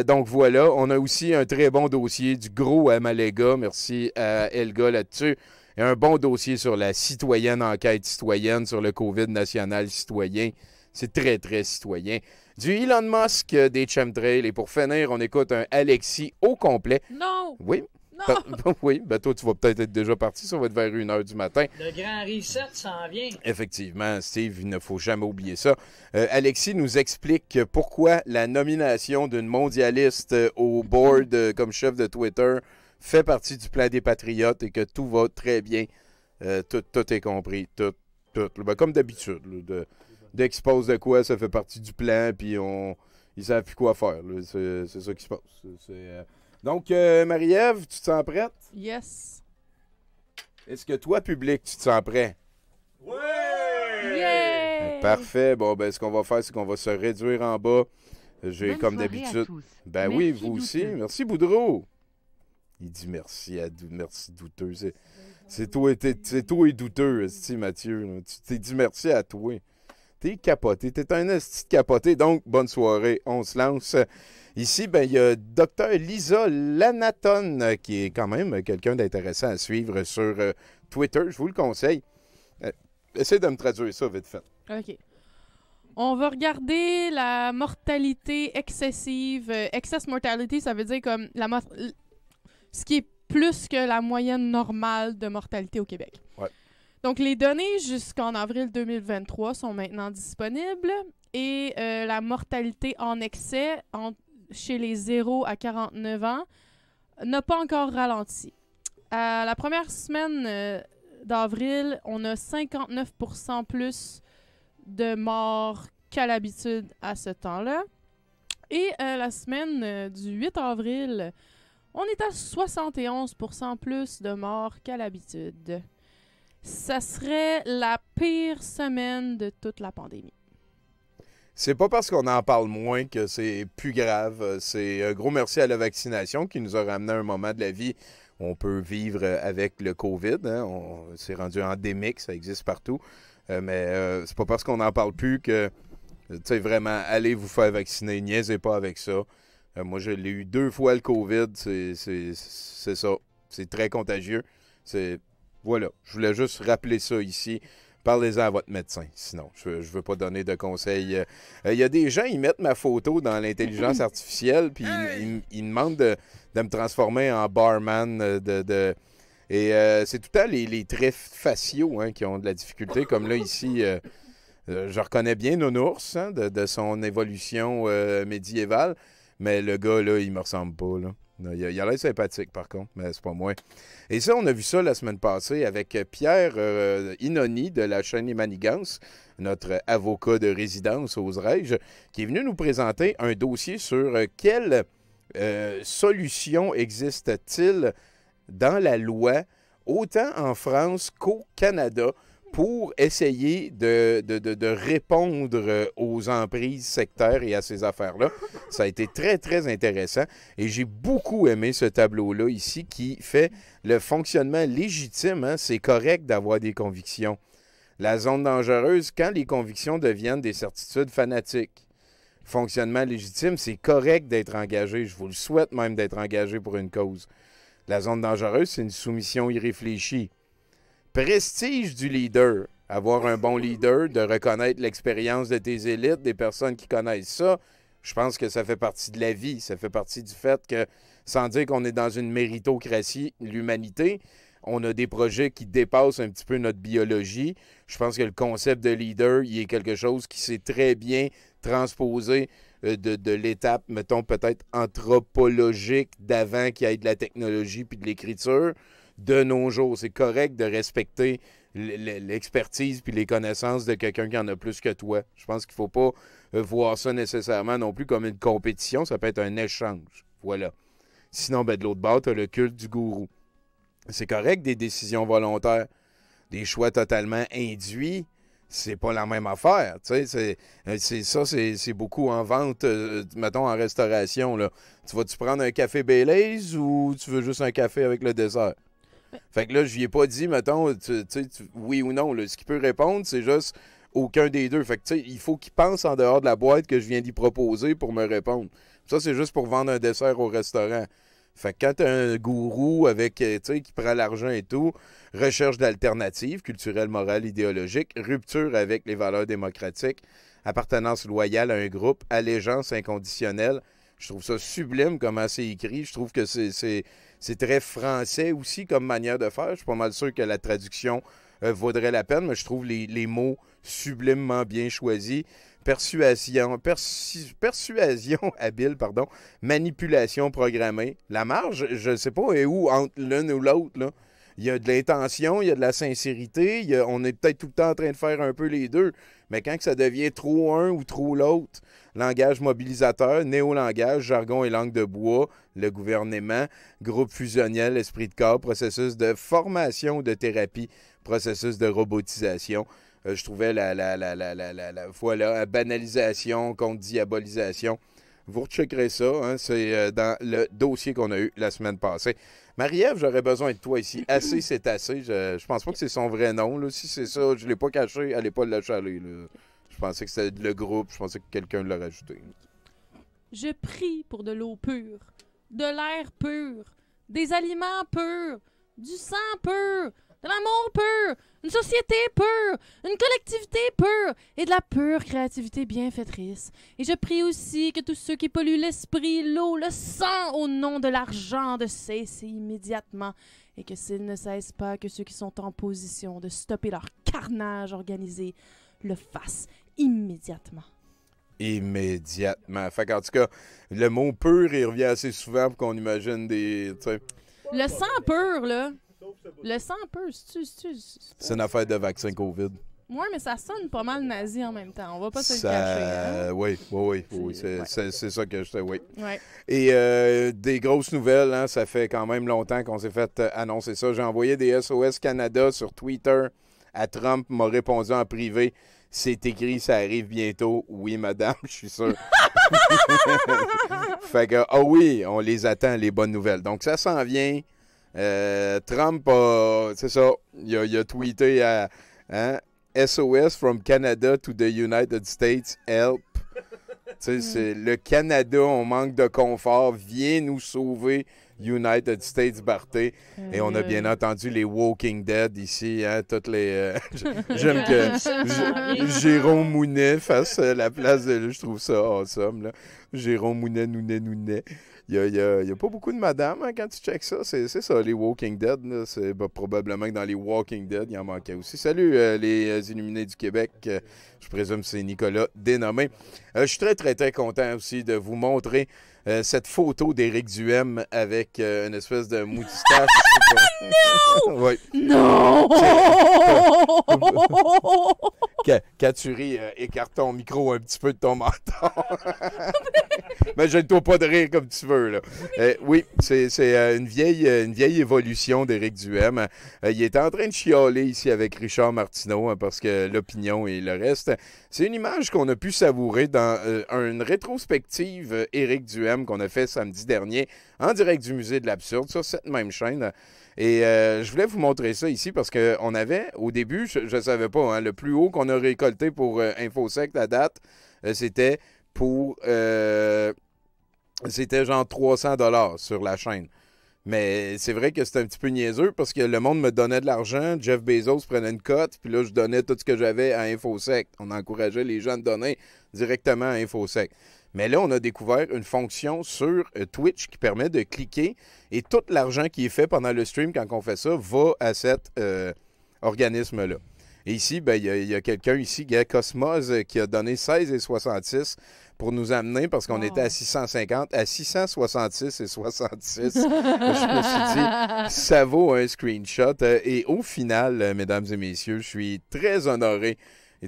donc voilà, on a aussi un très bon dossier du gros Amalega. Merci à Elga là-dessus. Et un bon dossier sur la citoyenne enquête citoyenne, sur le COVID national citoyen. C'est très, très citoyen du Elon Musk euh, des chemtrails. Et pour finir, on écoute un Alexis au complet. Non! Oui. Non. Ben oui, ben toi, tu vas peut-être être déjà parti, ça va être vers 1h du matin. Le grand reset s'en vient. Effectivement, Steve, il ne faut jamais oublier ça. Euh, Alexis nous explique pourquoi la nomination d'une mondialiste euh, au board comme chef de Twitter fait partie du plan des patriotes et que tout va très bien. tout, tout, est compris, tout, tout. Ben, comme d'habitude, de dès se de quoi, ça fait partie du plan, puis on, ils savent plus quoi faire. C'est ça qui se passe. Euh, Donc, euh, Marie-Ève, tu te sens prête? Yes. Est-ce que toi, public, tu te sens prêt? Oui! Euh, parfait. Bon, ben, ce qu'on va faire, c'est qu'on va se réduire en bas. J'ai, comme d'habitude. Ben oui, vous aussi. Merci, Boudreau. Il dit merci à dou merci douteux. C'est, toi, et toi et douteux, Mathieu. Tu t'es dit merci à toi. T'es capoté. T'es un esti capoté. Donc, bonne soirée. On se lance. Ici, ben, il y a Dr Lisa Lanaton, qui est quand même quelqu'un d'intéressant à suivre sur euh, Twitter. Je vous le conseille. Euh, Essayez de me traduire ça vite fait. OK. On va regarder la mortalité excessive. Euh, excess mortality, ça veut dire comme la mort... ce qui est plus que la moyenne normale de mortalité au Québec. Ouais. Donc, les données jusqu'en avril 2023 sont maintenant disponibles et euh, la mortalité en excès chez les 0 à 49 ans n'a pas encore ralenti. la première semaine euh, d'avril, on a 59 plus de morts qu'à l'habitude à ce temps-là. Et euh, la semaine du 8 avril, on est à 71 plus de morts qu'à l'habitude. Ça serait la pire semaine de toute la pandémie. C'est pas parce qu'on en parle moins que c'est plus grave. C'est un gros merci à la vaccination qui nous a ramené un moment de la vie où on peut vivre euh, avec le COVID. Hein. C'est On rendu endémique, ça existe partout. Euh, mais euh, c'est pas parce qu'on n'en parle plus que, tu sais, vraiment, allez vous faire vacciner, niaisez pas avec ça. moi, je l'ai eu deux fois le COVID, c'est ça. C'est très contagieux. C'est voilà, je voulais juste rappeler ça ici. Parlez-en à votre médecin, sinon. Je ne veux pas donner de conseils. Euh, euh, il y a des gens, ils mettent ma photo dans l'intelligence artificielle, puis ils, ils, demandent de, me transformer en barman euh, de, Et c'est tout à les, les traits faciaux hein, qui ont de la difficulté. Comme là, ici, je reconnais bien Nounours ours hein, de, de, son évolution médiévale, mais le gars, là, il me ressemble pas. Là. Il a, l'air sympathique, par contre, mais c'est pas moi. Et ça, on a vu ça la semaine passée avec Pierre euh, Inoni de la chaîne Manigans notre avocat de résidence, aux je qui est venu nous présenter un dossier sur euh, quelle solutions euh, solution existe-t-il dans la loi, autant en France qu'au Canada, pour essayer de, répondre euh, aux emprises sectaires et à ces affaires-là. Ça a été très, très intéressant et j'ai beaucoup aimé ce tableau-là ici qui fait le fonctionnement légitime. Hein. C'est correct d'avoir des convictions. La zone dangereuse, quand les convictions deviennent des certitudes fanatiques. Fonctionnement légitime, c'est correct d'être engagé. Je vous le souhaite même d'être engagé pour une cause. La zone dangereuse, c'est une soumission irréfléchie prestige du leader. Avoir un bon leader, de reconnaître l'expérience de tes élites, des personnes qui connaissent ça, je pense que ça fait partie de la vie. Ça fait partie du fait que, sans dire qu'on est dans une méritocratie, l'humanité, on a des projets qui dépassent un petit peu notre biologie. Je pense que le concept de leader, il est quelque chose qui s'est très bien transposé euh, de, l'étape, mettons, peut-être anthropologique d'avant qui y ait de la technologie puis de l'écriture de nos jours. C'est correct de respecter l'expertise puis les connaissances de quelqu'un qui en a plus que toi. Je pense qu'il ne faut pas euh, voir ça nécessairement non plus comme une compétition. Ça peut être un échange. Voilà. Sinon, ben, de l'autre bord, tu as le culte du gourou. C'est correct des décisions volontaires, des choix totalement induits c'est pas la même affaire. Tu euh, c'est, ça, c'est, beaucoup en vente, euh, mettons en restauration. Là. Tu vas-tu prendre un café Baileys ou tu veux juste un café avec le dessert? Fait que là, je lui ai pas dit, mettons, tu, oui ou non. Ce qu'il peut répondre, c'est juste aucun des deux. Fait que, tu sais, il faut qu'il pense en dehors de la boîte que je viens d'y proposer pour me répondre. Ça, c'est juste pour vendre un dessert au restaurant. Fait que quand t'as un gourou avec, euh, tu sais, qui prend l'argent et tout, recherche d'alternatives culturelles, morales, idéologiques, rupture avec les valeurs démocratiques, appartenance loyale à un groupe, allégeance inconditionnelle. Je trouve ça sublime comment c'est écrit. Je trouve que c'est c'est très français aussi comme manière de faire. Je suis pas mal sûr que la traduction euh, vaudrait la peine, mais je trouve les, mots sublimement bien choisis. Persuasion, persuasion habile, pardon, manipulation programmée. La marge, je ne sais pas est où entre l'une ou l'autre il y a de l'intention, il y a de la sincérité, on est peut-être tout le temps en train de faire un peu les deux, mais quand que ça devient trop un ou trop l'autre, langage mobilisateur, néo-langage, jargon et langue de bois, le gouvernement, groupe fusionnel, esprit de corps, processus de formation de thérapie, processus de robotisation. je trouvais la, la, la, la, banalisation contre diabolisation. Vous recheckerez ça. Hein. c'est euh, dans le dossier qu'on a eu la semaine passée. Marie-Ève, j'aurais besoin de toi ici. Assez, c'est assez. Je, je, pense pas que c'est son vrai nom. Là. Si c'est ça, je l'ai pas caché. Allez pas le chaler. Je pensais que c'était le groupe. Je pensais que quelqu'un l'a ajouté. Je prie pour de l'eau pure, de l'air pur, des aliments purs, du sang pur, de l'amour pur, une société pure, une collectivité pure et de la pure créativité bienfaitrice. Et je prie aussi que tous ceux qui polluent l'esprit, l'eau, le sang au nom de l'argent de cesser immédiatement et que s'ils ne cessent pas, que ceux qui sont en position de stopper leur carnage organisé le fassent immédiatement immédiatement. Fait en tout cas, le mot pur, il revient assez souvent pour qu'on imagine des. Le sang pur, là, le sang un peu, c'est une affaire de vaccin Covid. Oui, mais ça sonne pas mal nazi en même temps. On va pas se le cacher. Hein. Oui, oui, oui. C'est ça que je sais, oui. Et euh, des grosses nouvelles, hein, ça fait quand même longtemps qu'on s'est fait euh, annoncer ça. J'ai envoyé des SOS Canada sur Twitter à Trump, m'a répondu en privé. C'est écrit, ça arrive bientôt. Oui, madame, je suis sûr. fait que, ah oh oui, on les attend, les bonnes nouvelles. Donc, ça s'en vient. Euh, Trump a, c'est ça, il a, il a tweeté à SOS hein, from Canada to the United States, help. Hmm. c'est le Canada, on manque de confort, viens nous sauver. United States Barté. Et on a bien entendu les Walking Dead ici, hein, toutes les. Euh, j'aime que Jérôme Mounet fasse la place de. lui, Je trouve ça awesome, Jérôme Mounet, Nounet, Nounet. Il n'y a, pas beaucoup de madame hein, quand tu checks ça. C'est ça, les Walking Dead. C'est bah, probablement que dans les Walking Dead, il y en manquait aussi. Salut, euh, les euh, Illuminés du Québec. Euh, je présume que c'est Nicolas dénommé. Euh, je suis très, très, très content aussi de vous montrer euh, cette photo d'Éric Duhem avec euh, une espèce de moustache. non! oui. Non! écarte ton micro un petit peu de ton menton. Mais je ne toi pas de rire comme tu veux. oui, c'est une, vieille, une vieille évolution d'Éric Duhem. il était en train de chialer ici avec Richard Martineau hein, parce que l'opinion et le reste, c'est une image qu'on a pu savourer dans euh, une rétrospective euh, Éric Duhem qu'on a fait samedi dernier en direct du musée de l'absurde sur cette même chaîne. Et euh, je voulais vous montrer ça ici parce qu'on avait, au début, je ne savais pas, hein, le plus haut qu'on a récolté pour InfoSec, la date, c'était pour. c'était genre 300 dollars sur la chaîne. Mais c'est vrai que c'est un petit peu niaiseux parce que le monde me donnait de l'argent, Jeff Bezos prenait une cote, puis là, je donnais tout ce que j'avais à InfoSec. On encourageait les gens à donner directement à InfoSec. Mais là, on a découvert une fonction sur euh, Twitch qui permet de cliquer et tout l'argent qui est fait pendant le stream quand on fait ça va à cet euh, organisme-là. Et ici, ben, il y a, quelqu'un ici, Gay Cosmos, euh, qui a donné 16,66 pour nous amener parce qu'on était à 650. À 666 et 66, je me suis dit, ça vaut un screenshot. Et au final, mesdames et messieurs, je suis très honoré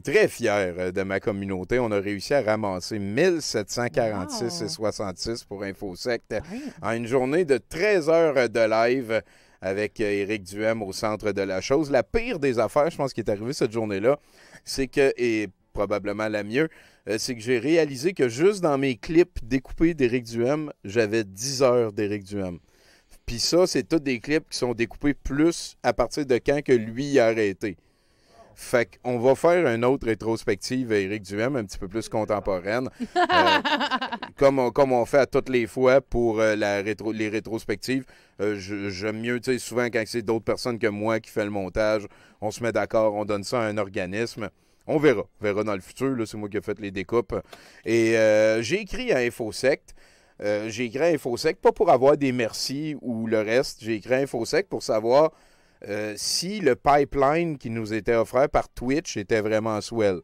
très fier euh, de ma communauté. On a réussi à ramasser 1746 et 66 pour InfoSect ah en une journée de 13 heures de live avec euh, Éric Duhem au centre de la chose. La pire des affaires, je pense, qui est arrivée cette journée-là, c'est que, et probablement la mieux, euh, c'est que j'ai réalisé que juste dans mes clips découpés d'Éric Duhem, j'avais 10 heures d'Éric Duhem. Puis ça, c'est tous des clips qui sont découpés plus à partir de quand que lui y a arrêté. Fait qu'on va faire une autre rétrospective eric Éric Duhem, un petit peu plus contemporaine, euh, comme, on, fait à toutes les fois pour euh, la les rétrospectives. Euh, j'aime mieux, tu sais, souvent quand c'est d'autres personnes que moi qui fait le montage, on se met d'accord, on donne ça à un organisme. On verra. On verra dans le futur. C'est moi qui ai fait les découpes. Et j'ai écrit à InfoSect. j'ai écrit à InfoSec, pas pour avoir des merci ou le reste. J'ai écrit à InfoSec pour savoir euh, si le pipeline qui nous était offert par Twitch était vraiment swell.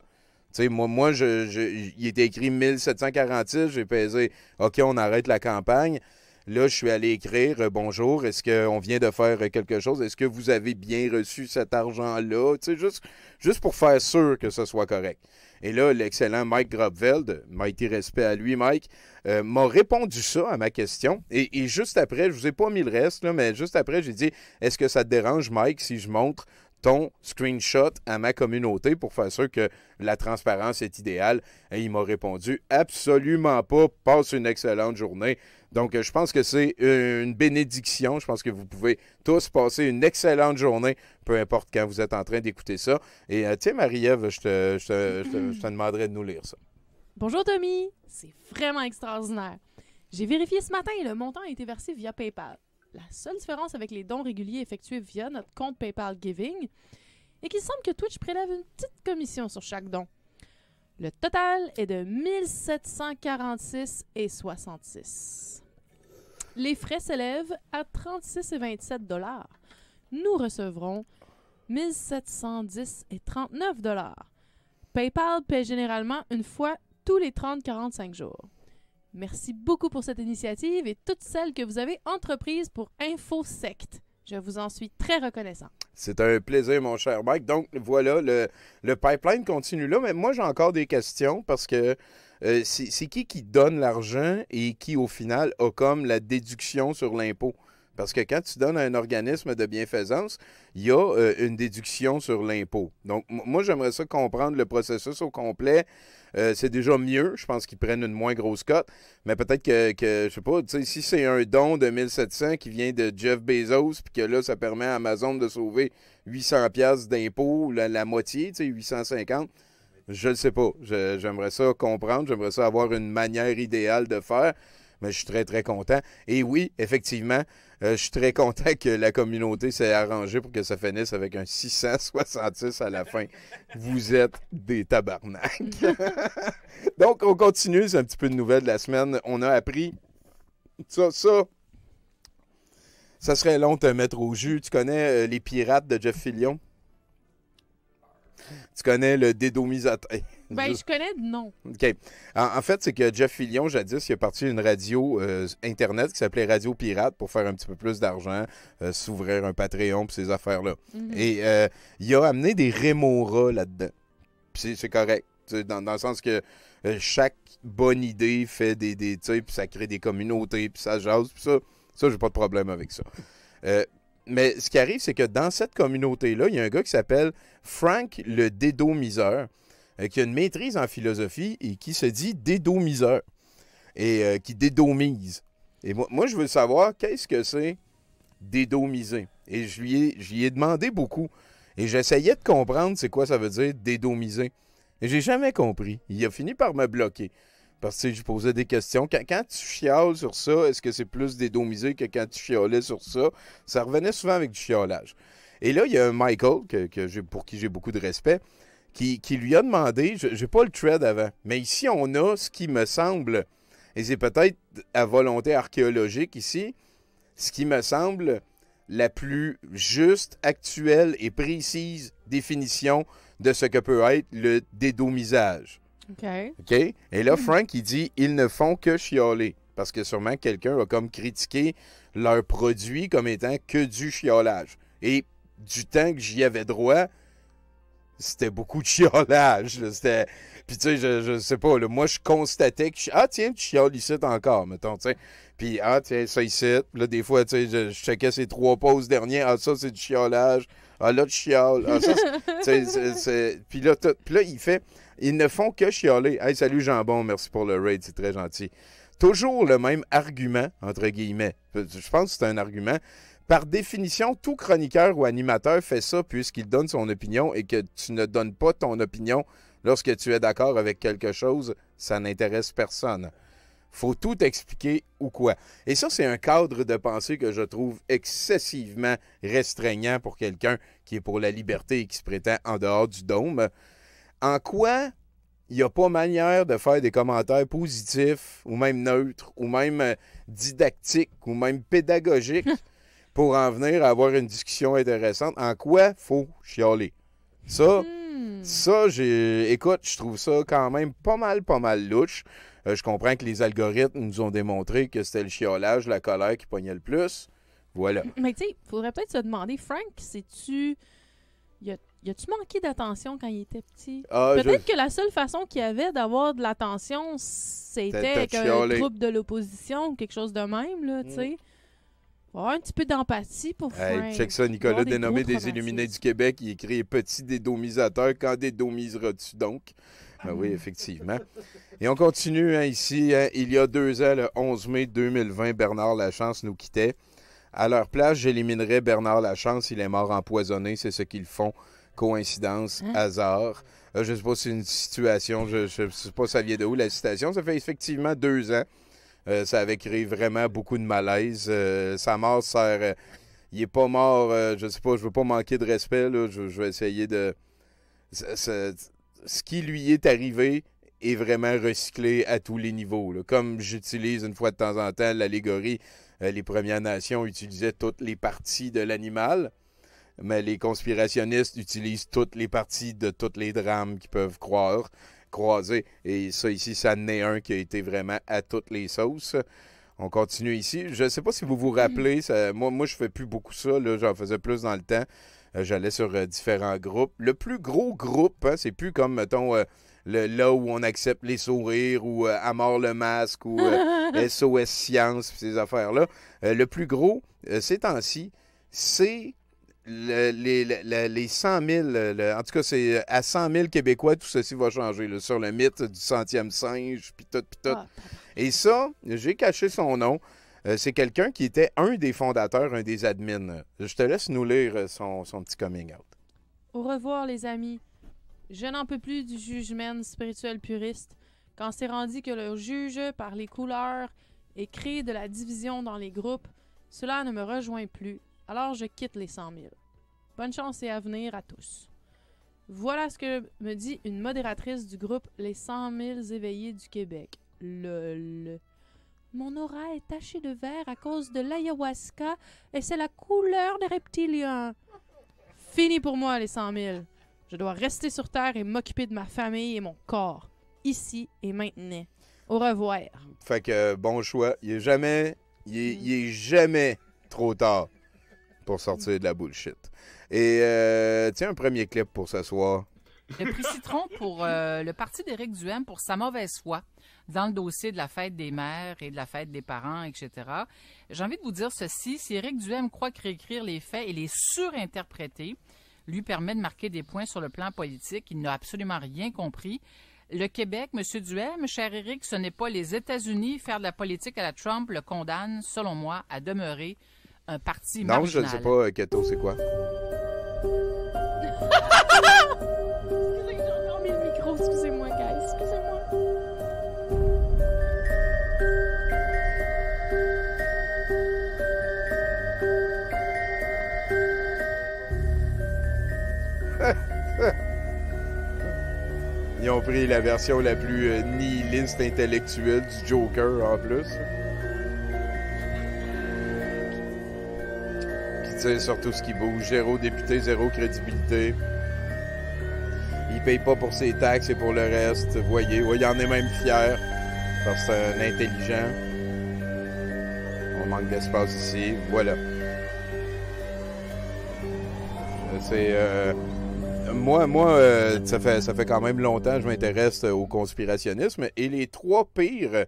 moi, moi il était écrit 1746, j'ai pesé OK, on arrête la campagne. Là, je suis allé écrire euh, Bonjour, est-ce qu'on vient de faire euh, quelque chose? Est-ce que vous avez bien reçu cet argent-là? Juste, juste pour faire sûr que ce soit correct. Et là, l'excellent Mike Grobveld, mighty respect à lui, Mike, euh, m'a répondu ça à ma question. Et, juste après, je vous ai pas mis le reste, mais juste après, j'ai dit Est-ce que ça te dérange, Mike, si je montre ton screenshot à ma communauté pour faire sûr que la transparence est idéale. Et il m'a répondu Absolument pas, passe une excellente journée. Donc, euh, je pense que c'est une bénédiction. Je pense que vous pouvez tous passer une excellente journée, peu importe quand vous êtes en train d'écouter ça. Et euh, tiens, Marie-Ève, je te, je, demanderai de nous lire ça. Bonjour, Tommy. C'est vraiment extraordinaire. J'ai vérifié ce matin et le montant a été versé via PayPal. La seule différence avec les dons réguliers effectués via notre compte PayPal Giving est qu'il semble que Twitch prélève une petite commission sur chaque don. Le total est de 1746 et les frais s'élèvent à 36 36,27 dollars. Nous recevrons 1710 et 39 dollars. PayPal paie généralement une fois tous les 30-45 jours. Merci beaucoup pour cette initiative et toutes celles que vous avez entreprises pour InfoSect. Je vous en suis très reconnaissant. C'est un plaisir, mon cher Mike. Donc, voilà, le, le pipeline continue là. Mais moi, j'ai encore des questions parce que euh, c'est qui qui donne l'argent et qui, au final, a comme la déduction sur l'impôt? Parce que quand tu donnes à un organisme de bienfaisance, il y a euh, une déduction sur l'impôt. Donc, moi, j'aimerais ça comprendre le processus au complet. Euh, c'est déjà mieux. Je pense qu'ils prennent une moins grosse cote. Mais peut-être que, je sais pas, si c'est un don de 1700 qui vient de Jeff Bezos, puis que là, ça permet à Amazon de sauver 800 d'impôt, la, la, moitié, 850 je ne sais pas. J'aimerais ça comprendre, j'aimerais ça avoir une manière idéale de faire, mais je suis très, très content. Et oui, effectivement, euh, je suis très content que la communauté s'est arrangée pour que ça finisse avec un 666 à la fin. Vous êtes des tabarnaks. Donc, on continue. C'est un petit peu de nouvelles de la semaine. On a appris ça, ça. Ça serait long de te mettre au jus. Tu connais euh, les pirates de Jeff Fillion? Tu connais le dédomisateur? Ben, je connais de nom. OK. En, fait, c'est que Jeff Fillion, jadis, il a parti une radio euh, Internet qui s'appelait Radio Pirate pour faire un petit peu plus d'argent, euh, s'ouvrir un Patreon et ces affaires-là. Mhm. Et euh, il a amené des rémoras là-dedans. c'est correct. Dans, le sens que chaque bonne idée fait des. des puis ça crée des communautés, puis ça jase, puis ça. Ça, j'ai pas de problème avec ça mais ce qui arrive, c'est que dans cette communauté-là, il y a un gars qui s'appelle Frank le dédomiseur, euh, qui a une maîtrise en philosophie et qui se dit dédomiseur et euh, qui dédomise. Et moi, je veux savoir qu'est-ce que c'est dédomiser. Et je lui ai, ai demandé beaucoup. Et j'essayais de comprendre c'est quoi ça veut dire dédomiser. Et j'ai jamais compris. Il a fini par me bloquer. Parce que je posais des questions. Quand, tu chiales sur ça, est-ce que c'est plus dédomisé que quand tu chialais sur ça? Ça revenait souvent avec du chiolage. Et là, il y a un Michael, pour qui j'ai beaucoup de respect, qui, qui lui a demandé, je n'ai pas le thread avant, mais ici, on a ce qui me semble, et c'est peut-être à volonté archéologique ici, ce qui me semble la plus juste, actuelle et précise définition de ce que peut être le dédomisage. OK. OK? Et là, Frank, il dit ils ne font que chioler. Parce que sûrement quelqu'un a comme critiqué leur produit comme étant que du chiolage. Et du temps que j'y avais droit, c'était beaucoup de chiolage. Puis tu sais, je, je sais pas, moi je constatais que... Je... Ah tiens, tu chioles ici encore, mettons, tu sais. Puis ah tiens, ça ici. Là, des fois, tu sais, je, checkais ces trois pauses dernières. Ah ça, c'est du chiolage. Ah là, tu chioles. Ah, ça, Puis là, il fait... Ils ne font que chialer. Hey, salut Jambon, merci pour le raid, c'est très gentil. Toujours le même argument, entre guillemets. Je pense que c'est un argument. Par définition, tout chroniqueur ou animateur fait ça puisqu'il donne son opinion et que tu ne donnes pas ton opinion lorsque tu es d'accord avec quelque chose, ça n'intéresse personne. Faut tout expliquer ou quoi. Et ça, c'est un cadre de pensée que je trouve excessivement restreignant pour quelqu'un qui est pour la liberté et qui se prétend en dehors du dôme en quoi il n'y a pas manière de faire des commentaires positifs ou même neutres ou même euh, didactiques ou même pédagogiques hum. pour en venir à avoir une discussion intéressante? En quoi faut chialer? Ça, hum. ça, Écoute, je trouve ça quand même pas mal, pas mal louche. Euh, je comprends que les algorithmes nous ont démontré que c'était le chiolage, la colère qui pognait le plus. Voilà. Mais tu sais, il faudrait peut-être se demander, Frank, sais-tu. Il y a-tu manqué d'attention quand il était petit? Ah, Peut-être que la seule façon qu'il y avait d'avoir de l'attention, c'était avec un groupe de l'opposition ou quelque chose de même, là, tu mm. sais. un petit peu d'empathie pour faire. check ça, Nicolas, dénommé des, Illuminés du Québec, il écrit Petit dédomisateur, quand dédomiseras-tu donc ah Oui, effectivement. Et on continue hein, ici. Hein. il y a deux ans, le 11 mai 2020, Bernard Lachance nous quittait. À leur place, j'éliminerais Bernard Lachance. Il est mort empoisonné. C'est ce qu'ils font coïncidence, hein? hasard. je ne sais pas si c'est une situation, je ne sais pas ça vient de où la citation. Ça fait effectivement deux ans. Euh, ça avait créé vraiment beaucoup de malaise. Euh, sa mort sert. Euh, il est pas mort, je ne sais pas, je veux pas manquer de respect. Je, vais essayer de. Ce, qui lui est arrivé est vraiment recyclé à tous les niveaux. Comme j'utilise une fois de temps en temps l'allégorie, les Premières Nations utilisaient toutes les parties de l'animal mais les conspirationnistes utilisent toutes les parties de tous les drames qu'ils peuvent croire, croiser. Et ça ici, ça n'est un qui a été vraiment à toutes les sauces. On continue ici. Je ne sais pas si vous vous rappelez, moi, moi je fais plus beaucoup ça, j'en faisais plus dans le temps. Euh, j'allais sur euh, différents groupes. Le plus gros groupe, hein, c'est plus comme, mettons, euh, le, là où on accepte les sourires ou à mort le masque ou SOS Science, ces affaires-là. le plus gros, ces temps-ci, c'est les, les 100 en tout cas, c'est euh, à cent mille Québécois, tout ceci va changer sur le mythe du centième singe, puis tout, puis tout. Ah, et ça, j'ai caché son nom. Euh, c'est quelqu'un qui était un des fondateurs, un des admins. Je te laisse nous lire euh, son, son petit coming out. Au revoir, les amis. Je n'en peux plus du jugement spirituel puriste. Quand c'est rendu que le juge, par les couleurs, et crée de la division dans les groupes, cela ne me rejoint plus. Alors je quitte les 100 000. Bonne chance et à venir à tous. Voilà ce que me dit une modératrice du groupe Les 100 000 éveillés du Québec. Lol. Mon aura est tachée de vert à cause de l'ayahuasca et c'est la couleur des reptiliens. Fini pour moi les 100 000. Je dois rester sur Terre et m'occuper de ma famille et mon corps. Ici et maintenant. Au revoir. Fait que bon choix. Il est jamais, est jamais trop tard pour mm. sortir de la bullshit. Et euh, tiens, un premier clip pour ce soir. Le prix Citron pour euh, le parti d'Éric Duhem pour sa mauvaise foi dans le dossier de la fête des mères et de la fête des parents, etc. J'ai envie de vous dire ceci. Si Éric Duhem croit que réécrire les faits et les surinterpréter lui permet de marquer des points sur le plan politique, il n'a absolument rien compris. Le Québec, M. Duhem, cher Éric, ce n'est pas les États-Unis. Faire de la politique à la Trump le condamne, selon moi, à demeurer un parti Non, je ne sais pas, euh, Keto, c'est quoi? Excusez-moi, guys. Excusez-moi. Ils ont pris la version la plus euh, nihiliste intellectuelle du Joker en plus. C'est sur ce qui bouge. Zéro député, zéro crédibilité. Il paye pas pour ses taxes et pour le reste. Voyez, il en est même fier parce que c'est un intelligent. On manque d'espace ici. Voilà. Euh, c'est euh, moi, moi, euh, ça fait ça fait quand même longtemps que je m'intéresse au conspirationnisme et les trois pires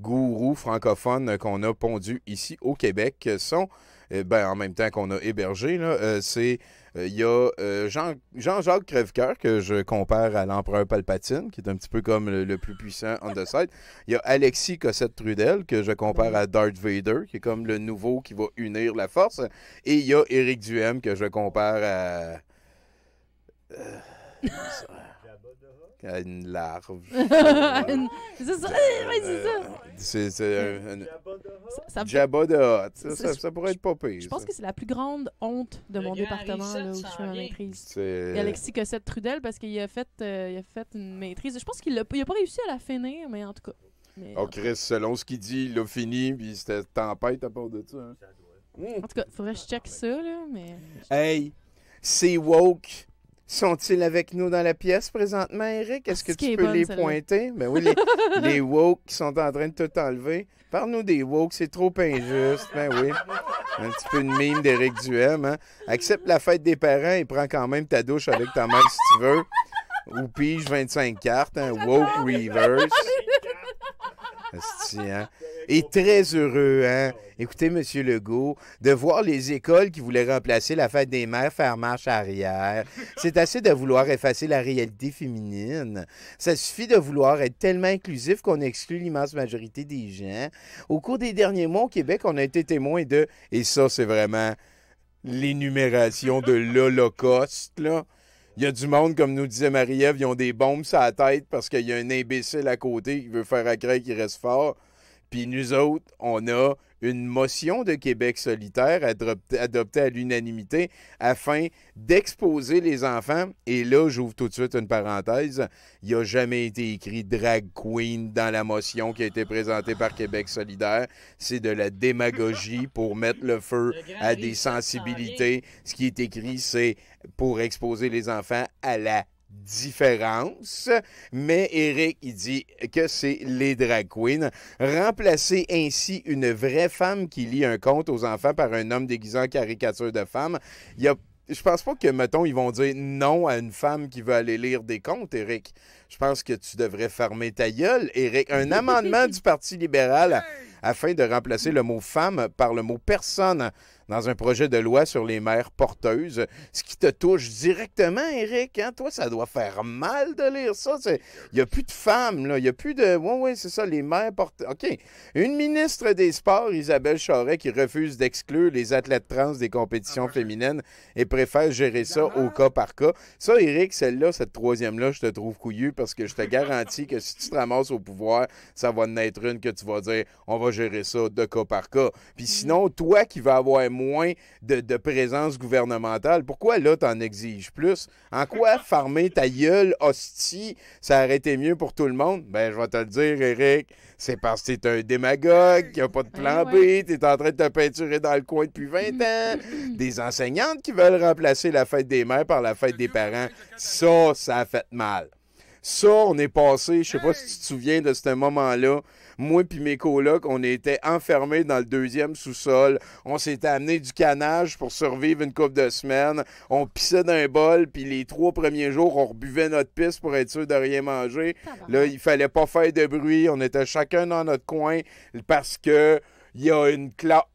gourous francophones qu'on a pondus ici au Québec sont eh ben, en même temps qu'on a hébergé, euh, c'est euh, il y a euh, Jean, Jean-Jacques Crèvecoeur, que je compare à l'empereur Palpatine, qui est un petit peu comme le, plus puissant on the side. Il y a Alexis Cossette Trudel, que je compare à Darth Vader, qui est comme le nouveau qui va unir la force. Et il y a Éric Duhem, que je compare à. à une larve. C'est ça. c'est ça. C'est, un, Ça, Jabba de Hot. Ça, pourrait être pas pire. Je pense que c'est la plus grande honte de mon département là, où je suis en maîtrise. C'est... Alexis Cossette Trudel parce qu'il a fait, euh, il a fait une maîtrise. Je pense qu'il n'a pas réussi à la finir, mais en tout cas. Mais oh, Chris, selon ce qu'il dit, il l'a fini, puis c'était tempête à part de ça. Hein. En tout cas, faudrait que je check ça, là, mais... Hey, c'est woke sont-ils avec nous dans la pièce présentement, Eric? Est-ce ah, que tu peux les pointer? Ben oui, les, woke qui sont en train de tout enlever. Parle-nous des woke, c'est trop injuste. Ben oui. Un petit peu de mime d'Éric Duhem. Hein? Accepte la fête des parents et prends quand même ta douche avec ta mère si tu veux. Ou pige 25 cartes, hein? woke reverse. Et très heureux, hein? Écoutez, M. Legault, de voir les écoles qui voulaient remplacer la fête des mères faire marche arrière. C'est assez de vouloir effacer la réalité féminine. Ça suffit de vouloir être tellement inclusif qu'on exclut l'immense majorité des gens. Au cours des derniers mois au Québec, on a été témoin de, et ça, c'est vraiment l'énumération de l'Holocauste, là. Il y a du monde, comme nous disait Marie-Ève, ils ont des bombes sur la tête parce qu'il y a un imbécile à côté qui veut faire à qui reste fort. Puis nous autres, on a une motion de Québec solitaire adoptée à l'unanimité afin d'exposer les enfants. Et là, j'ouvre tout de suite une parenthèse. Il a jamais été écrit drag queen dans la motion qui a été présentée par Québec solidaire. C'est de la démagogie pour mettre le feu à des sensibilités. Ce qui est écrit, c'est pour exposer les enfants à la différence, mais Eric, il dit que c'est les drag queens. Remplacer ainsi une vraie femme qui lit un conte aux enfants par un homme déguisé en caricature de femme, il y je pense pas que, mettons, ils vont dire non à une femme qui veut aller lire des contes, Eric. Je pense que tu devrais fermer ta gueule, Eric. Un amendement du Parti libéral afin de remplacer le mot femme par le mot personne dans un projet de loi sur les mères porteuses, ce qui te touche directement, Eric. Hein? Toi, ça doit faire mal de lire ça. Il n'y a plus de femmes, là. Il n'y a plus de. Oui, oui, c'est ça, les mères porteuses. OK. Une ministre des Sports, Isabelle Charret, qui refuse d'exclure les athlètes trans des compétitions ah, ben, féminines et préfère gérer ça au cas par cas. Ça, Eric, celle-là, cette troisième-là, je te trouve couillu parce que je te garantis que si tu te ramasses au pouvoir, ça va naître une que tu vas dire on va gérer ça de cas par cas. Puis sinon, toi qui vas avoir moins de, présence gouvernementale. Pourquoi là, t'en exiges plus? En quoi farmer ta gueule hostie, ça aurait été mieux pour tout le monde? Ben, je vais te le dire, Eric, c'est parce que t'es un démagogue, qui a pas de ben plan B, t'es en train de te peinturer dans le coin depuis 20 ans, des enseignantes qui veulent remplacer la fête des mères par la fête des parents. Ça, ça a fait mal. Ça, on est passé, je sais pas si tu te souviens de ce moment-là, moi puis mes colocs, on était enfermés dans le deuxième sous-sol. On s'était amené du canage pour survivre une couple de semaines. On pissait d'un bol, puis les trois premiers jours, on rebuvait notre piste pour être sûr de rien manger. Là, il fallait pas faire de bruit. On était chacun dans notre coin parce que il y a une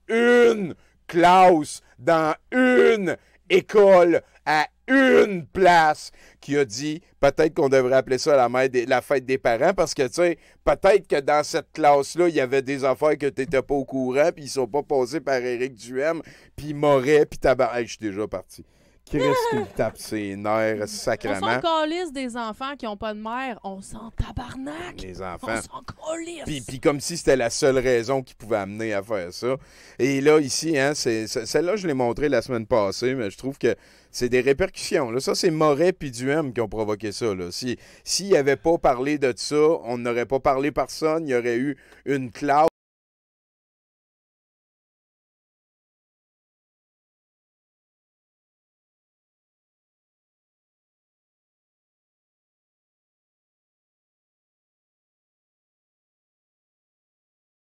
une classe dans une école à une place qui a dit peut-être qu'on devrait appeler ça la, fête des parents parce que, tu sais, peut-être que dans cette classe-là, il y avait des affaires que tu n'étais pas au courant, puis ils sont pas passés par Eric Duhem, puis Moret, puis Tabar. Hey, je suis déjà parti quest qui qu'il tape ses nerfs sacrément. On s'en des enfants qui n'ont pas de mère. On s'en tabarnak. Les enfants. On Puis, comme si c'était la seule raison qui pouvait amener à faire ça. Et là, ici, hein, celle-là, je l'ai montré la semaine passée, mais je trouve que c'est des répercussions. Là. Ça, c'est Moret puis Duhem qui ont provoqué ça. Là. S'il si, avait pas parlé de ça, on n'aurait pas parlé personne. Il y aurait eu une clause.